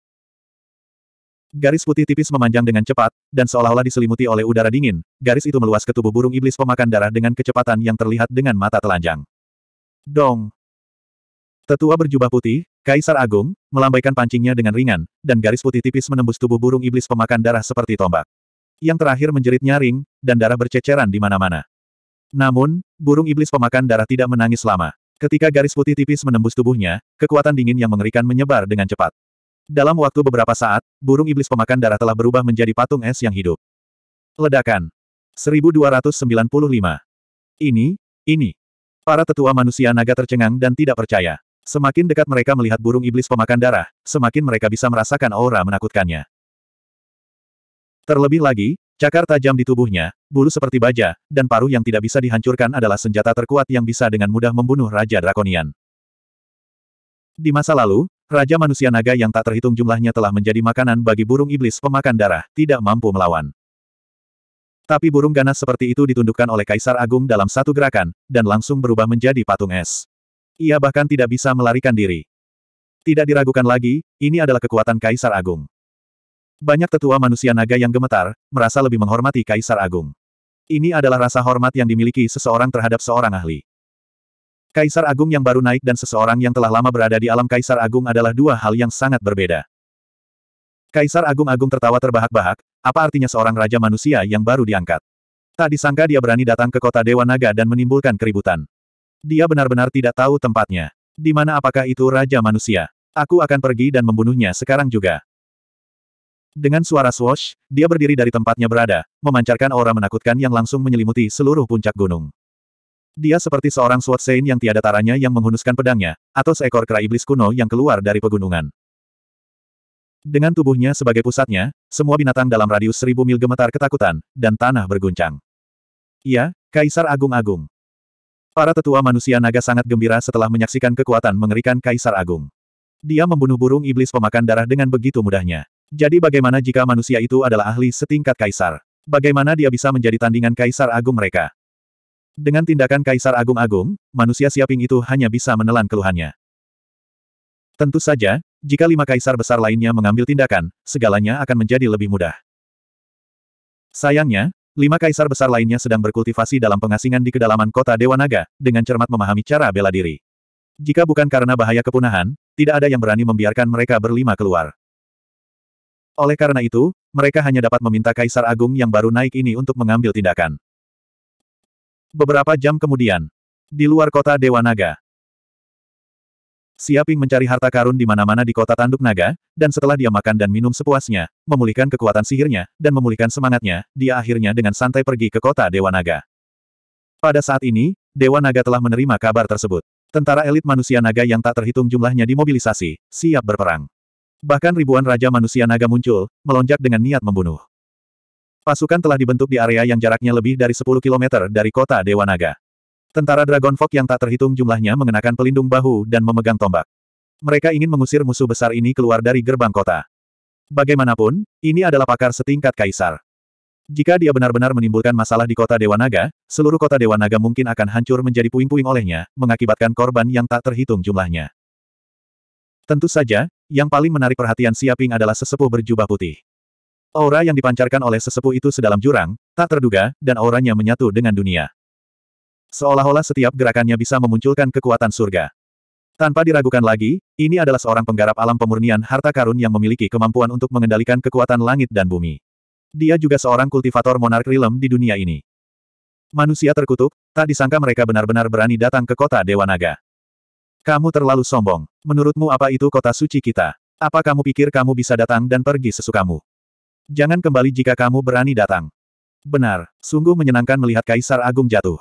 Garis putih tipis memanjang dengan cepat, dan seolah-olah diselimuti oleh udara dingin, garis itu meluas ke tubuh burung iblis pemakan darah dengan kecepatan yang terlihat dengan mata telanjang. Dong! Tetua berjubah putih, Kaisar Agung, melambaikan pancingnya dengan ringan, dan garis putih tipis menembus tubuh burung iblis pemakan darah seperti tombak. Yang terakhir menjerit nyaring, dan darah berceceran di mana-mana. Namun, burung iblis pemakan darah tidak menangis lama. Ketika garis putih tipis menembus tubuhnya, kekuatan dingin yang mengerikan menyebar dengan cepat. Dalam waktu beberapa saat, burung iblis pemakan darah telah berubah menjadi patung es yang hidup. Ledakan. 1295. Ini, ini. Para tetua manusia naga tercengang dan tidak percaya. Semakin dekat mereka melihat burung iblis pemakan darah, semakin mereka bisa merasakan aura menakutkannya. Terlebih lagi, cakar tajam di tubuhnya, bulu seperti baja, dan paruh yang tidak bisa dihancurkan adalah senjata terkuat yang bisa dengan mudah membunuh Raja Drakonian. Di masa lalu, Raja manusia naga yang tak terhitung jumlahnya telah menjadi makanan bagi burung iblis pemakan darah, tidak mampu melawan. Tapi burung ganas seperti itu ditundukkan oleh Kaisar Agung dalam satu gerakan, dan langsung berubah menjadi patung es. Ia bahkan tidak bisa melarikan diri. Tidak diragukan lagi, ini adalah kekuatan Kaisar Agung. Banyak tetua manusia naga yang gemetar, merasa lebih menghormati Kaisar Agung. Ini adalah rasa hormat yang dimiliki seseorang terhadap seorang ahli. Kaisar Agung yang baru naik dan seseorang yang telah lama berada di alam Kaisar Agung adalah dua hal yang sangat berbeda. Kaisar Agung Agung tertawa terbahak-bahak, apa artinya seorang raja manusia yang baru diangkat? Tak disangka dia berani datang ke kota Dewa Naga dan menimbulkan keributan. Dia benar-benar tidak tahu tempatnya. Di mana apakah itu raja manusia? Aku akan pergi dan membunuhnya sekarang juga. Dengan suara swash, dia berdiri dari tempatnya berada, memancarkan aura menakutkan yang langsung menyelimuti seluruh puncak gunung. Dia seperti seorang Sword Saint yang tiada taranya yang menghunuskan pedangnya, atau seekor kera iblis kuno yang keluar dari pegunungan. Dengan tubuhnya sebagai pusatnya, semua binatang dalam radius seribu mil gemetar ketakutan, dan tanah berguncang. Iya, Kaisar Agung-Agung. Para tetua manusia naga sangat gembira setelah menyaksikan kekuatan mengerikan Kaisar Agung. Dia membunuh burung iblis pemakan darah dengan begitu mudahnya. Jadi bagaimana jika manusia itu adalah ahli setingkat Kaisar? Bagaimana dia bisa menjadi tandingan Kaisar Agung mereka? Dengan tindakan Kaisar Agung-Agung, manusia siaping itu hanya bisa menelan keluhannya. Tentu saja, jika lima kaisar besar lainnya mengambil tindakan, segalanya akan menjadi lebih mudah. Sayangnya, lima kaisar besar lainnya sedang berkultivasi dalam pengasingan di kedalaman kota Dewa Naga, dengan cermat memahami cara bela diri. Jika bukan karena bahaya kepunahan, tidak ada yang berani membiarkan mereka berlima keluar. Oleh karena itu, mereka hanya dapat meminta kaisar agung yang baru naik ini untuk mengambil tindakan. Beberapa jam kemudian, di luar kota Dewa Naga, Siaping mencari harta karun di mana-mana di kota tanduk naga, dan setelah dia makan dan minum sepuasnya, memulihkan kekuatan sihirnya, dan memulihkan semangatnya, dia akhirnya dengan santai pergi ke kota Dewa Naga. Pada saat ini, Dewa Naga telah menerima kabar tersebut. Tentara elit manusia naga yang tak terhitung jumlahnya dimobilisasi, siap berperang. Bahkan ribuan raja manusia naga muncul, melonjak dengan niat membunuh. Pasukan telah dibentuk di area yang jaraknya lebih dari 10 km dari kota Dewa Naga. Tentara Dragon Fog yang tak terhitung jumlahnya mengenakan pelindung bahu dan memegang tombak. Mereka ingin mengusir musuh besar ini keluar dari gerbang kota. Bagaimanapun, ini adalah pakar setingkat kaisar. Jika dia benar-benar menimbulkan masalah di kota Dewa Naga, seluruh kota Dewa Naga mungkin akan hancur menjadi puing-puing olehnya, mengakibatkan korban yang tak terhitung jumlahnya. Tentu saja, yang paling menarik perhatian Siaping adalah sesepuh berjubah putih. Aura yang dipancarkan oleh sesepuh itu sedalam jurang, tak terduga, dan auranya menyatu dengan dunia. Seolah-olah setiap gerakannya bisa memunculkan kekuatan surga. Tanpa diragukan lagi, ini adalah seorang penggarap alam pemurnian harta karun yang memiliki kemampuan untuk mengendalikan kekuatan langit dan bumi. Dia juga seorang kultivator monark rilem di dunia ini. Manusia terkutuk, tak disangka mereka benar-benar berani datang ke kota Dewa Naga. Kamu terlalu sombong. Menurutmu apa itu kota suci kita? Apa kamu pikir kamu bisa datang dan pergi sesukamu? Jangan kembali jika kamu berani datang. Benar, sungguh menyenangkan melihat Kaisar Agung jatuh.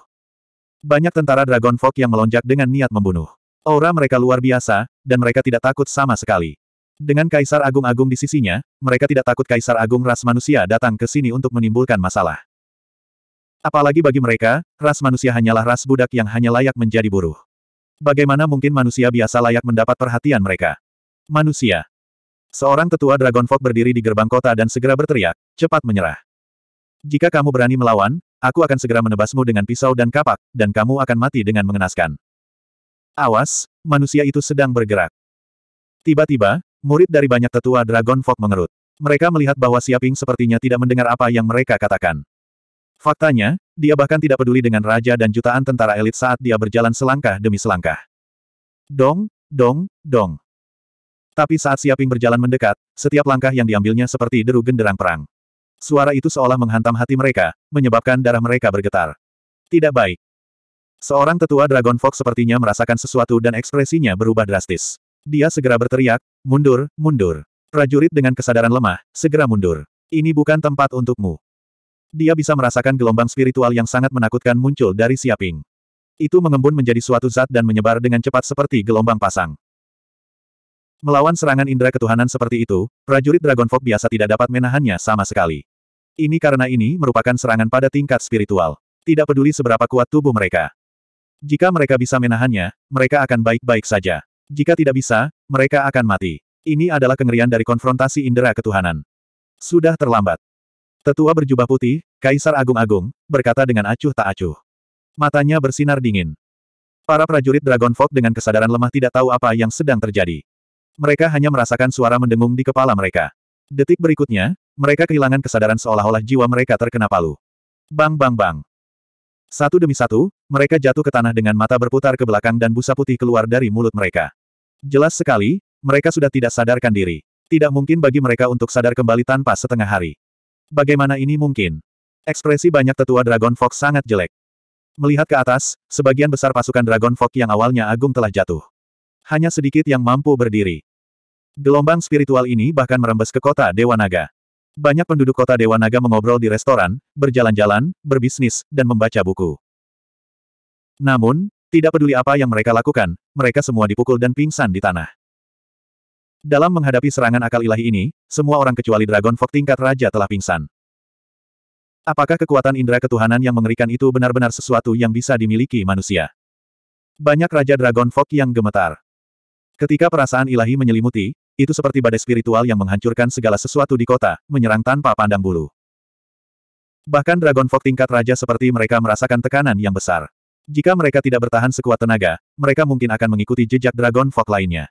Banyak tentara Dragon Fog yang melonjak dengan niat membunuh. Aura mereka luar biasa, dan mereka tidak takut sama sekali. Dengan Kaisar Agung-Agung di sisinya, mereka tidak takut Kaisar Agung ras manusia datang ke sini untuk menimbulkan masalah. Apalagi bagi mereka, ras manusia hanyalah ras budak yang hanya layak menjadi buruh. Bagaimana mungkin manusia biasa layak mendapat perhatian mereka? Manusia, Seorang tetua Dragon Fog berdiri di gerbang kota dan segera berteriak, cepat menyerah. Jika kamu berani melawan, aku akan segera menebasmu dengan pisau dan kapak, dan kamu akan mati dengan mengenaskan. Awas, manusia itu sedang bergerak. Tiba-tiba, murid dari banyak tetua Dragon Fog mengerut. Mereka melihat bahwa Siaping sepertinya tidak mendengar apa yang mereka katakan. Faktanya, dia bahkan tidak peduli dengan raja dan jutaan tentara elit saat dia berjalan selangkah demi selangkah. Dong, dong, dong. Tapi saat Siaping berjalan mendekat, setiap langkah yang diambilnya seperti deru genderang perang. Suara itu seolah menghantam hati mereka, menyebabkan darah mereka bergetar. Tidak baik. Seorang tetua Dragon Fox sepertinya merasakan sesuatu dan ekspresinya berubah drastis. Dia segera berteriak, mundur, mundur. Prajurit dengan kesadaran lemah, segera mundur. Ini bukan tempat untukmu. Dia bisa merasakan gelombang spiritual yang sangat menakutkan muncul dari Siaping. Itu mengembun menjadi suatu zat dan menyebar dengan cepat seperti gelombang pasang. Melawan serangan indera ketuhanan seperti itu, prajurit Dragon Fog biasa tidak dapat menahannya sama sekali. Ini karena ini merupakan serangan pada tingkat spiritual. Tidak peduli seberapa kuat tubuh mereka. Jika mereka bisa menahannya, mereka akan baik-baik saja. Jika tidak bisa, mereka akan mati. Ini adalah kengerian dari konfrontasi indera ketuhanan. Sudah terlambat. Tetua berjubah putih, Kaisar Agung-Agung, berkata dengan acuh tak acuh. Matanya bersinar dingin. Para prajurit Dragon Fog dengan kesadaran lemah tidak tahu apa yang sedang terjadi mereka hanya merasakan suara mendengung di kepala mereka. Detik berikutnya, mereka kehilangan kesadaran seolah-olah jiwa mereka terkena palu. Bang bang bang. Satu demi satu, mereka jatuh ke tanah dengan mata berputar ke belakang dan busa putih keluar dari mulut mereka. Jelas sekali, mereka sudah tidak sadarkan diri. Tidak mungkin bagi mereka untuk sadar kembali tanpa setengah hari. Bagaimana ini mungkin? Ekspresi banyak tetua Dragon Fox sangat jelek. Melihat ke atas, sebagian besar pasukan Dragon Fox yang awalnya agung telah jatuh. Hanya sedikit yang mampu berdiri. Gelombang spiritual ini bahkan merembes ke kota Dewa Naga. Banyak penduduk kota Dewa Naga mengobrol di restoran, berjalan-jalan, berbisnis, dan membaca buku. Namun, tidak peduli apa yang mereka lakukan, mereka semua dipukul dan pingsan di tanah. Dalam menghadapi serangan akal ilahi ini, semua orang kecuali Dragon Fog tingkat raja telah pingsan. Apakah kekuatan indera ketuhanan yang mengerikan itu benar-benar sesuatu yang bisa dimiliki manusia? Banyak Raja Dragon Fog yang gemetar. Ketika perasaan ilahi menyelimuti, itu seperti badai spiritual yang menghancurkan segala sesuatu di kota, menyerang tanpa pandang bulu. Bahkan Dragon Fog tingkat raja seperti mereka merasakan tekanan yang besar. Jika mereka tidak bertahan sekuat tenaga, mereka mungkin akan mengikuti jejak Dragon Fog lainnya.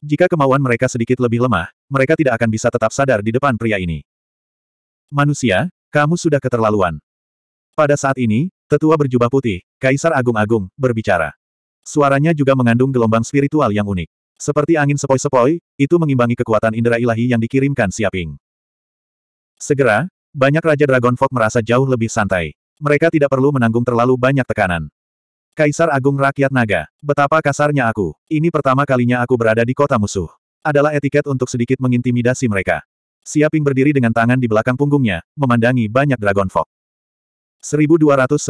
Jika kemauan mereka sedikit lebih lemah, mereka tidak akan bisa tetap sadar di depan pria ini. Manusia, kamu sudah keterlaluan. Pada saat ini, tetua berjubah putih, Kaisar Agung-Agung, berbicara. Suaranya juga mengandung gelombang spiritual yang unik. Seperti angin sepoi-sepoi, itu mengimbangi kekuatan indera ilahi yang dikirimkan Siaping. Segera, banyak Raja Dragon Fog merasa jauh lebih santai. Mereka tidak perlu menanggung terlalu banyak tekanan. Kaisar Agung Rakyat Naga, betapa kasarnya aku. Ini pertama kalinya aku berada di kota musuh. Adalah etiket untuk sedikit mengintimidasi mereka. Siaping berdiri dengan tangan di belakang punggungnya, memandangi banyak Dragon Fog. 1296.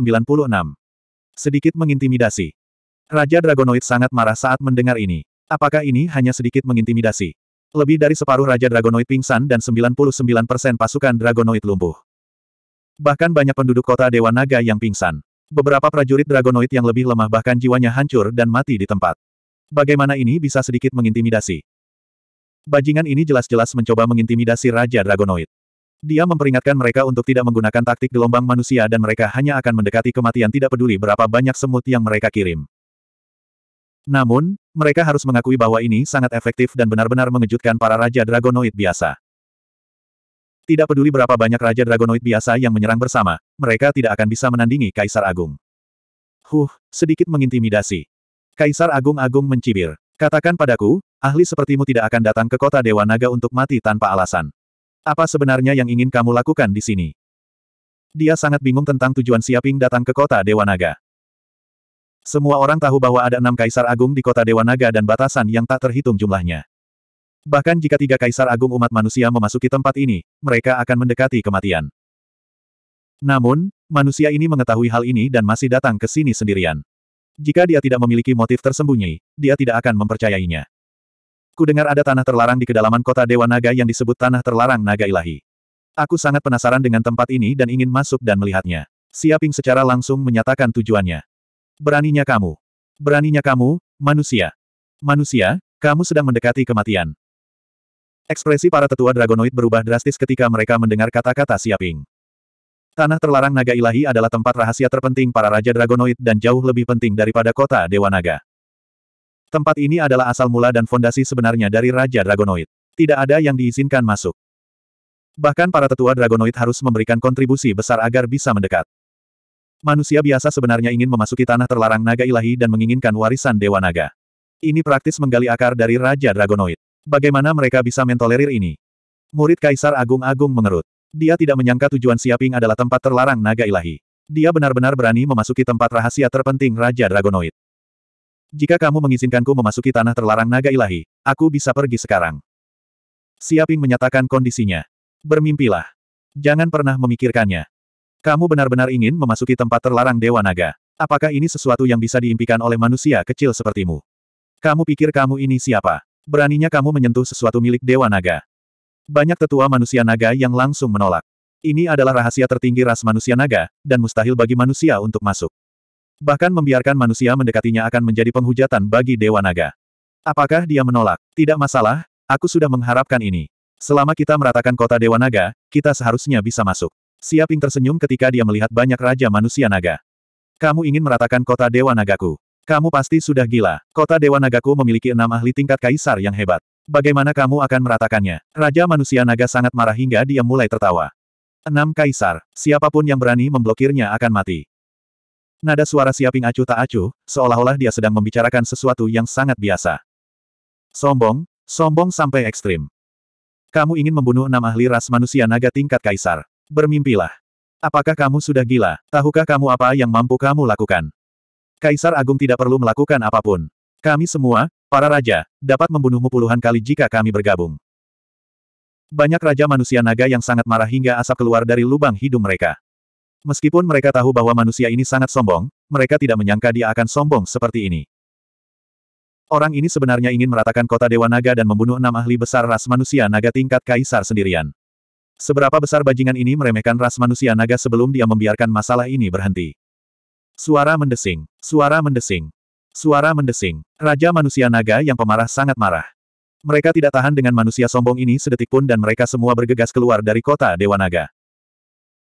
Sedikit mengintimidasi. Raja Dragonoid sangat marah saat mendengar ini. Apakah ini hanya sedikit mengintimidasi? Lebih dari separuh Raja Dragonoid pingsan dan 99% pasukan Dragonoid lumpuh. Bahkan banyak penduduk kota Dewa Naga yang pingsan. Beberapa prajurit Dragonoid yang lebih lemah bahkan jiwanya hancur dan mati di tempat. Bagaimana ini bisa sedikit mengintimidasi? Bajingan ini jelas-jelas mencoba mengintimidasi Raja Dragonoid. Dia memperingatkan mereka untuk tidak menggunakan taktik gelombang manusia dan mereka hanya akan mendekati kematian tidak peduli berapa banyak semut yang mereka kirim. Namun, mereka harus mengakui bahwa ini sangat efektif dan benar-benar mengejutkan para Raja Dragonoid biasa. Tidak peduli berapa banyak Raja Dragonoid biasa yang menyerang bersama, mereka tidak akan bisa menandingi Kaisar Agung. Huh, sedikit mengintimidasi. Kaisar Agung-Agung mencibir. Katakan padaku, ahli sepertimu tidak akan datang ke kota Dewa Naga untuk mati tanpa alasan. Apa sebenarnya yang ingin kamu lakukan di sini? Dia sangat bingung tentang tujuan Siaping datang ke kota Dewa Naga. Semua orang tahu bahwa ada enam kaisar agung di kota Dewa Naga dan batasan yang tak terhitung jumlahnya. Bahkan jika tiga kaisar agung umat manusia memasuki tempat ini, mereka akan mendekati kematian. Namun, manusia ini mengetahui hal ini dan masih datang ke sini sendirian. Jika dia tidak memiliki motif tersembunyi, dia tidak akan mempercayainya. Kudengar ada tanah terlarang di kedalaman kota Dewa Naga yang disebut Tanah Terlarang Naga Ilahi. Aku sangat penasaran dengan tempat ini dan ingin masuk dan melihatnya. Siaping secara langsung menyatakan tujuannya. Beraninya kamu. Beraninya kamu, manusia. Manusia, kamu sedang mendekati kematian. Ekspresi para tetua Dragonoid berubah drastis ketika mereka mendengar kata-kata Siaping. Tanah terlarang naga ilahi adalah tempat rahasia terpenting para Raja Dragonoid dan jauh lebih penting daripada kota Dewa Naga. Tempat ini adalah asal mula dan fondasi sebenarnya dari Raja Dragonoid. Tidak ada yang diizinkan masuk. Bahkan para tetua Dragonoid harus memberikan kontribusi besar agar bisa mendekat. Manusia biasa sebenarnya ingin memasuki tanah terlarang naga ilahi dan menginginkan warisan dewa naga. Ini praktis menggali akar dari Raja Dragonoid. Bagaimana mereka bisa mentolerir ini? Murid Kaisar Agung-Agung mengerut. Dia tidak menyangka tujuan Siaping adalah tempat terlarang naga ilahi. Dia benar-benar berani memasuki tempat rahasia terpenting Raja Dragonoid. Jika kamu mengizinkanku memasuki tanah terlarang naga ilahi, aku bisa pergi sekarang. Siaping menyatakan kondisinya. Bermimpilah. Jangan pernah memikirkannya. Kamu benar-benar ingin memasuki tempat terlarang Dewa Naga. Apakah ini sesuatu yang bisa diimpikan oleh manusia kecil sepertimu? Kamu pikir kamu ini siapa? Beraninya kamu menyentuh sesuatu milik Dewa Naga. Banyak tetua manusia naga yang langsung menolak. Ini adalah rahasia tertinggi ras manusia naga, dan mustahil bagi manusia untuk masuk. Bahkan membiarkan manusia mendekatinya akan menjadi penghujatan bagi Dewa Naga. Apakah dia menolak? Tidak masalah, aku sudah mengharapkan ini. Selama kita meratakan kota Dewa Naga, kita seharusnya bisa masuk. Siaping tersenyum ketika dia melihat banyak raja manusia naga. Kamu ingin meratakan kota Dewa Nagaku. Kamu pasti sudah gila. Kota Dewa Nagaku memiliki enam ahli tingkat kaisar yang hebat. Bagaimana kamu akan meratakannya? Raja manusia naga sangat marah hingga dia mulai tertawa. Enam kaisar. Siapapun yang berani memblokirnya akan mati. Nada suara siaping acuh tak acuh, seolah-olah dia sedang membicarakan sesuatu yang sangat biasa. Sombong, sombong sampai ekstrim. Kamu ingin membunuh enam ahli ras manusia naga tingkat kaisar. Bermimpilah. Apakah kamu sudah gila? Tahukah kamu apa yang mampu kamu lakukan? Kaisar Agung tidak perlu melakukan apapun. Kami semua, para raja, dapat membunuhmu puluhan kali jika kami bergabung. Banyak raja manusia naga yang sangat marah hingga asap keluar dari lubang hidung mereka. Meskipun mereka tahu bahwa manusia ini sangat sombong, mereka tidak menyangka dia akan sombong seperti ini. Orang ini sebenarnya ingin meratakan kota Dewa Naga dan membunuh enam ahli besar ras manusia naga tingkat kaisar sendirian. Seberapa besar bajingan ini meremehkan ras manusia naga sebelum dia membiarkan masalah ini berhenti. Suara mendesing, suara mendesing, suara mendesing. Raja manusia naga yang pemarah sangat marah. Mereka tidak tahan dengan manusia sombong ini sedetik pun dan mereka semua bergegas keluar dari kota Dewa Naga.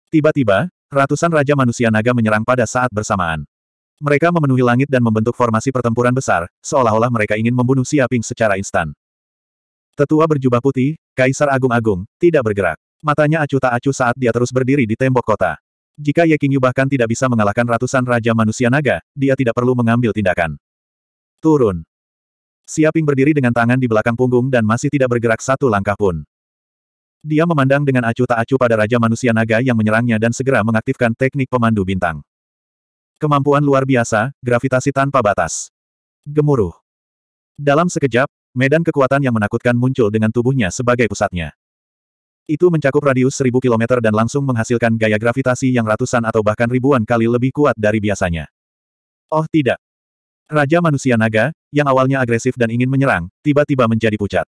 Tiba-tiba, ratusan raja manusia naga menyerang pada saat bersamaan. Mereka memenuhi langit dan membentuk formasi pertempuran besar, seolah-olah mereka ingin membunuh Siaping secara instan. Tetua berjubah putih, Kaisar Agung-Agung, tidak bergerak. Matanya acuh tak acuh saat dia terus berdiri di tembok kota. Jika Ye Qingyu bahkan tidak bisa mengalahkan ratusan raja manusia naga, dia tidak perlu mengambil tindakan. Turun. Siaping berdiri dengan tangan di belakang punggung dan masih tidak bergerak satu langkah pun. Dia memandang dengan acuh tak acuh pada Raja Manusia Naga yang menyerangnya dan segera mengaktifkan teknik pemandu bintang. Kemampuan luar biasa, gravitasi tanpa batas. Gemuruh. Dalam sekejap, medan kekuatan yang menakutkan muncul dengan tubuhnya sebagai pusatnya. Itu mencakup radius seribu kilometer dan langsung menghasilkan gaya gravitasi yang ratusan atau bahkan ribuan kali lebih kuat dari biasanya. Oh tidak. Raja manusia naga, yang awalnya agresif dan ingin menyerang, tiba-tiba menjadi pucat.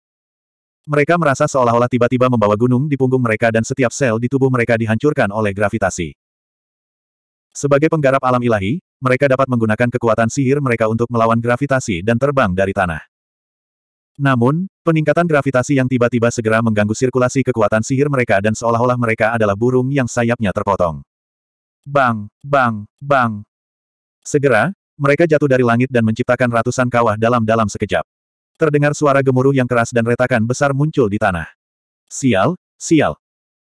Mereka merasa seolah-olah tiba-tiba membawa gunung di punggung mereka dan setiap sel di tubuh mereka dihancurkan oleh gravitasi. Sebagai penggarap alam ilahi, mereka dapat menggunakan kekuatan sihir mereka untuk melawan gravitasi dan terbang dari tanah. Namun, peningkatan gravitasi yang tiba-tiba segera mengganggu sirkulasi kekuatan sihir mereka dan seolah-olah mereka adalah burung yang sayapnya terpotong. Bang, bang, bang. Segera, mereka jatuh dari langit dan menciptakan ratusan kawah dalam-dalam sekejap. Terdengar suara gemuruh yang keras dan retakan besar muncul di tanah. Sial, sial.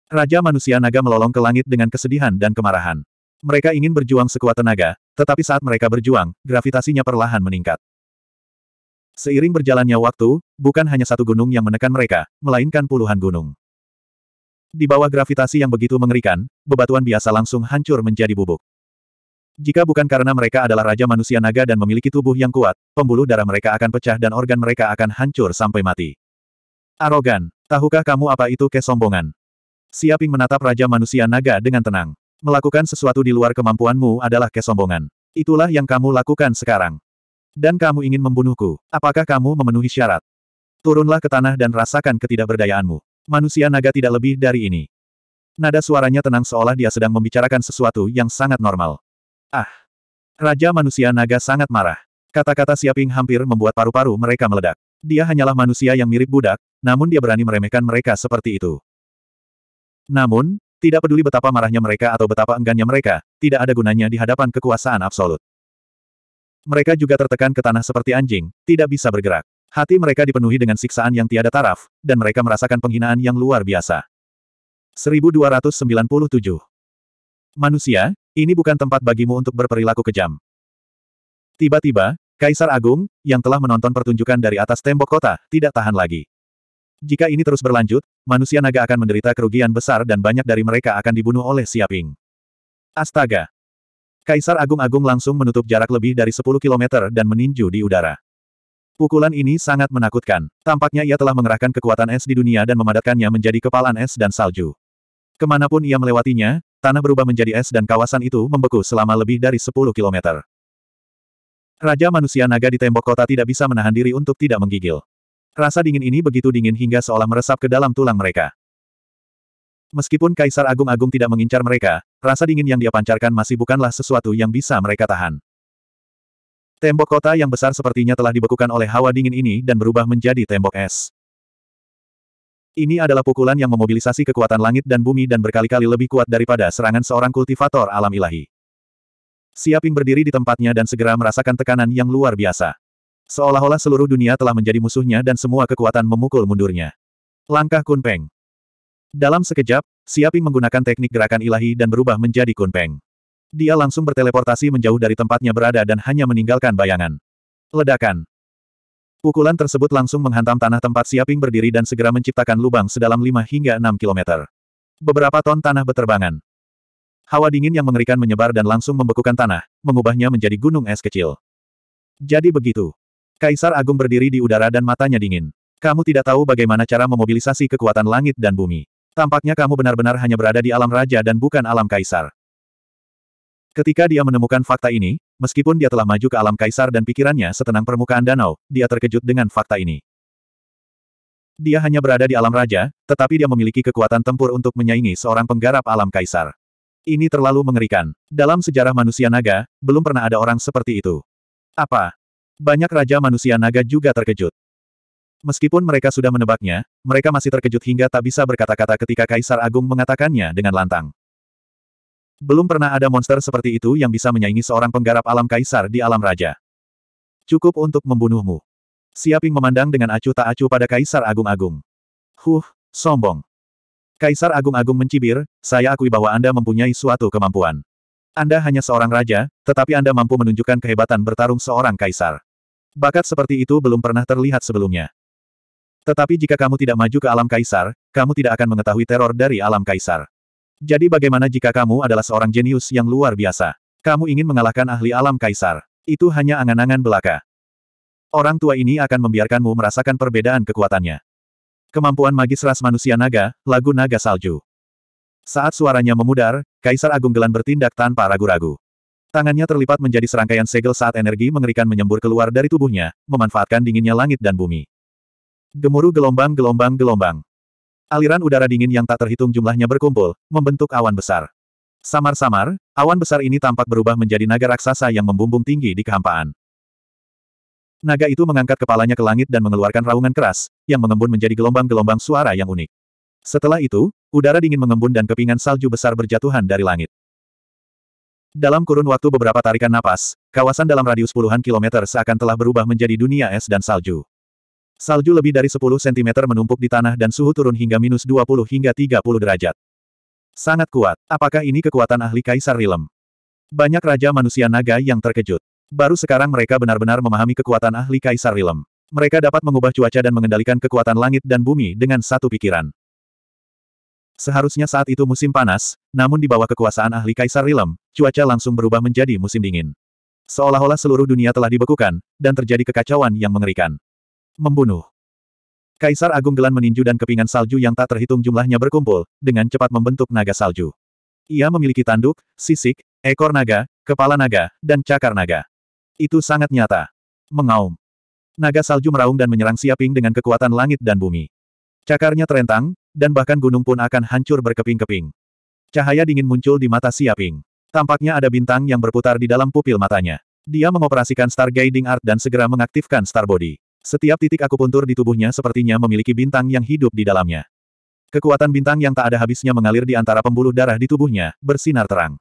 Raja manusia naga melolong ke langit dengan kesedihan dan kemarahan. Mereka ingin berjuang sekuat tenaga, tetapi saat mereka berjuang, gravitasinya perlahan meningkat. Seiring berjalannya waktu, bukan hanya satu gunung yang menekan mereka, melainkan puluhan gunung. Di bawah gravitasi yang begitu mengerikan, bebatuan biasa langsung hancur menjadi bubuk. Jika bukan karena mereka adalah raja manusia naga dan memiliki tubuh yang kuat, pembuluh darah mereka akan pecah dan organ mereka akan hancur sampai mati. Arogan, tahukah kamu apa itu kesombongan? Siaping menatap raja manusia naga dengan tenang. Melakukan sesuatu di luar kemampuanmu adalah kesombongan. Itulah yang kamu lakukan sekarang. Dan kamu ingin membunuhku, apakah kamu memenuhi syarat? Turunlah ke tanah dan rasakan ketidakberdayaanmu. Manusia naga tidak lebih dari ini. Nada suaranya tenang seolah dia sedang membicarakan sesuatu yang sangat normal. Ah! Raja manusia naga sangat marah. Kata-kata Siaping hampir membuat paru-paru mereka meledak. Dia hanyalah manusia yang mirip budak, namun dia berani meremehkan mereka seperti itu. Namun, tidak peduli betapa marahnya mereka atau betapa enggannya mereka, tidak ada gunanya di hadapan kekuasaan absolut. Mereka juga tertekan ke tanah seperti anjing, tidak bisa bergerak. Hati mereka dipenuhi dengan siksaan yang tiada taraf, dan mereka merasakan penghinaan yang luar biasa. 1297 Manusia, ini bukan tempat bagimu untuk berperilaku kejam. Tiba-tiba, Kaisar Agung, yang telah menonton pertunjukan dari atas tembok kota, tidak tahan lagi. Jika ini terus berlanjut, manusia naga akan menderita kerugian besar dan banyak dari mereka akan dibunuh oleh Siaping. Astaga, Kaisar Agung-Agung langsung menutup jarak lebih dari 10 km dan meninju di udara. Pukulan ini sangat menakutkan. Tampaknya ia telah mengerahkan kekuatan es di dunia dan memadatkannya menjadi kepalan es dan salju. Kemanapun ia melewatinya, tanah berubah menjadi es dan kawasan itu membeku selama lebih dari 10 km. Raja manusia naga di tembok kota tidak bisa menahan diri untuk tidak menggigil. Rasa dingin ini begitu dingin hingga seolah meresap ke dalam tulang mereka. Meskipun Kaisar Agung-Agung tidak mengincar mereka, rasa dingin yang dia pancarkan masih bukanlah sesuatu yang bisa mereka tahan. Tembok kota yang besar sepertinya telah dibekukan oleh hawa dingin ini dan berubah menjadi tembok es. Ini adalah pukulan yang memobilisasi kekuatan langit dan bumi dan berkali-kali lebih kuat daripada serangan seorang kultivator alam ilahi. Siaping berdiri di tempatnya dan segera merasakan tekanan yang luar biasa. Seolah-olah seluruh dunia telah menjadi musuhnya dan semua kekuatan memukul mundurnya. Langkah Kunpeng. Dalam sekejap, Siaping menggunakan teknik gerakan ilahi dan berubah menjadi kunpeng. Dia langsung berteleportasi menjauh dari tempatnya berada dan hanya meninggalkan bayangan. Ledakan. Pukulan tersebut langsung menghantam tanah tempat Siaping berdiri dan segera menciptakan lubang sedalam 5 hingga 6 kilometer. Beberapa ton tanah beterbangan. Hawa dingin yang mengerikan menyebar dan langsung membekukan tanah, mengubahnya menjadi gunung es kecil. Jadi begitu. Kaisar Agung berdiri di udara dan matanya dingin. Kamu tidak tahu bagaimana cara memobilisasi kekuatan langit dan bumi. Tampaknya kamu benar-benar hanya berada di alam raja dan bukan alam kaisar. Ketika dia menemukan fakta ini, meskipun dia telah maju ke alam kaisar dan pikirannya setenang permukaan danau, dia terkejut dengan fakta ini. Dia hanya berada di alam raja, tetapi dia memiliki kekuatan tempur untuk menyaingi seorang penggarap alam kaisar. Ini terlalu mengerikan. Dalam sejarah manusia naga, belum pernah ada orang seperti itu. Apa? Banyak raja manusia naga juga terkejut. Meskipun mereka sudah menebaknya, mereka masih terkejut hingga tak bisa berkata-kata ketika Kaisar Agung mengatakannya dengan lantang. Belum pernah ada monster seperti itu yang bisa menyaingi seorang penggarap alam kaisar di alam raja. Cukup untuk membunuhmu. Siaping memandang dengan acuh tak acuh pada Kaisar Agung-Agung. Huh, sombong. Kaisar Agung-Agung mencibir, saya akui bahwa Anda mempunyai suatu kemampuan. Anda hanya seorang raja, tetapi Anda mampu menunjukkan kehebatan bertarung seorang kaisar. Bakat seperti itu belum pernah terlihat sebelumnya. Tetapi jika kamu tidak maju ke alam kaisar, kamu tidak akan mengetahui teror dari alam kaisar. Jadi bagaimana jika kamu adalah seorang jenius yang luar biasa? Kamu ingin mengalahkan ahli alam kaisar. Itu hanya angan-angan belaka. Orang tua ini akan membiarkanmu merasakan perbedaan kekuatannya. Kemampuan magis ras manusia naga, lagu naga salju. Saat suaranya memudar, Kaisar Agung Gelan bertindak tanpa ragu-ragu. Tangannya terlipat menjadi serangkaian segel saat energi mengerikan menyembur keluar dari tubuhnya, memanfaatkan dinginnya langit dan bumi. Gemuruh gelombang-gelombang gelombang. Aliran udara dingin yang tak terhitung jumlahnya berkumpul, membentuk awan besar. Samar-samar, awan besar ini tampak berubah menjadi naga raksasa yang membumbung tinggi di kehampaan. Naga itu mengangkat kepalanya ke langit dan mengeluarkan raungan keras, yang mengembun menjadi gelombang-gelombang suara yang unik. Setelah itu, udara dingin mengembun dan kepingan salju besar berjatuhan dari langit. Dalam kurun waktu beberapa tarikan napas, kawasan dalam radius puluhan kilometer seakan telah berubah menjadi dunia es dan salju. Salju lebih dari 10 cm menumpuk di tanah dan suhu turun hingga minus 20 hingga 30 derajat. Sangat kuat. Apakah ini kekuatan ahli Kaisar Rilem? Banyak raja manusia naga yang terkejut. Baru sekarang mereka benar-benar memahami kekuatan ahli Kaisar Rilem. Mereka dapat mengubah cuaca dan mengendalikan kekuatan langit dan bumi dengan satu pikiran. Seharusnya saat itu musim panas, namun di bawah kekuasaan ahli Kaisar Rilem, cuaca langsung berubah menjadi musim dingin. Seolah-olah seluruh dunia telah dibekukan, dan terjadi kekacauan yang mengerikan. Membunuh. Kaisar Agung Gelan meninju dan kepingan salju yang tak terhitung jumlahnya berkumpul, dengan cepat membentuk naga salju. Ia memiliki tanduk, sisik, ekor naga, kepala naga, dan cakar naga. Itu sangat nyata. Mengaum. Naga salju meraung dan menyerang Siaping dengan kekuatan langit dan bumi. Cakarnya terentang, dan bahkan gunung pun akan hancur berkeping-keping. Cahaya dingin muncul di mata Siaping. Tampaknya ada bintang yang berputar di dalam pupil matanya. Dia mengoperasikan star guiding Art dan segera mengaktifkan star body setiap titik akupuntur di tubuhnya sepertinya memiliki bintang yang hidup di dalamnya. Kekuatan bintang yang tak ada habisnya mengalir di antara pembuluh darah di tubuhnya, bersinar terang.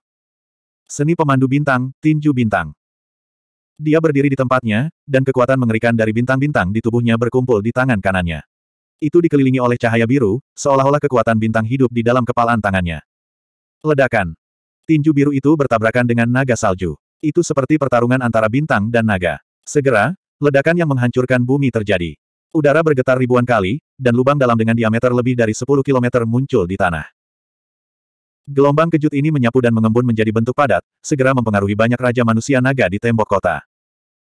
Seni pemandu bintang, tinju bintang. Dia berdiri di tempatnya, dan kekuatan mengerikan dari bintang-bintang di tubuhnya berkumpul di tangan kanannya. Itu dikelilingi oleh cahaya biru, seolah-olah kekuatan bintang hidup di dalam kepalan tangannya. Ledakan. Tinju biru itu bertabrakan dengan naga salju. Itu seperti pertarungan antara bintang dan naga. Segera, Ledakan yang menghancurkan bumi terjadi. Udara bergetar ribuan kali, dan lubang dalam dengan diameter lebih dari 10 km muncul di tanah. Gelombang kejut ini menyapu dan mengembun menjadi bentuk padat, segera mempengaruhi banyak raja manusia naga di tembok kota.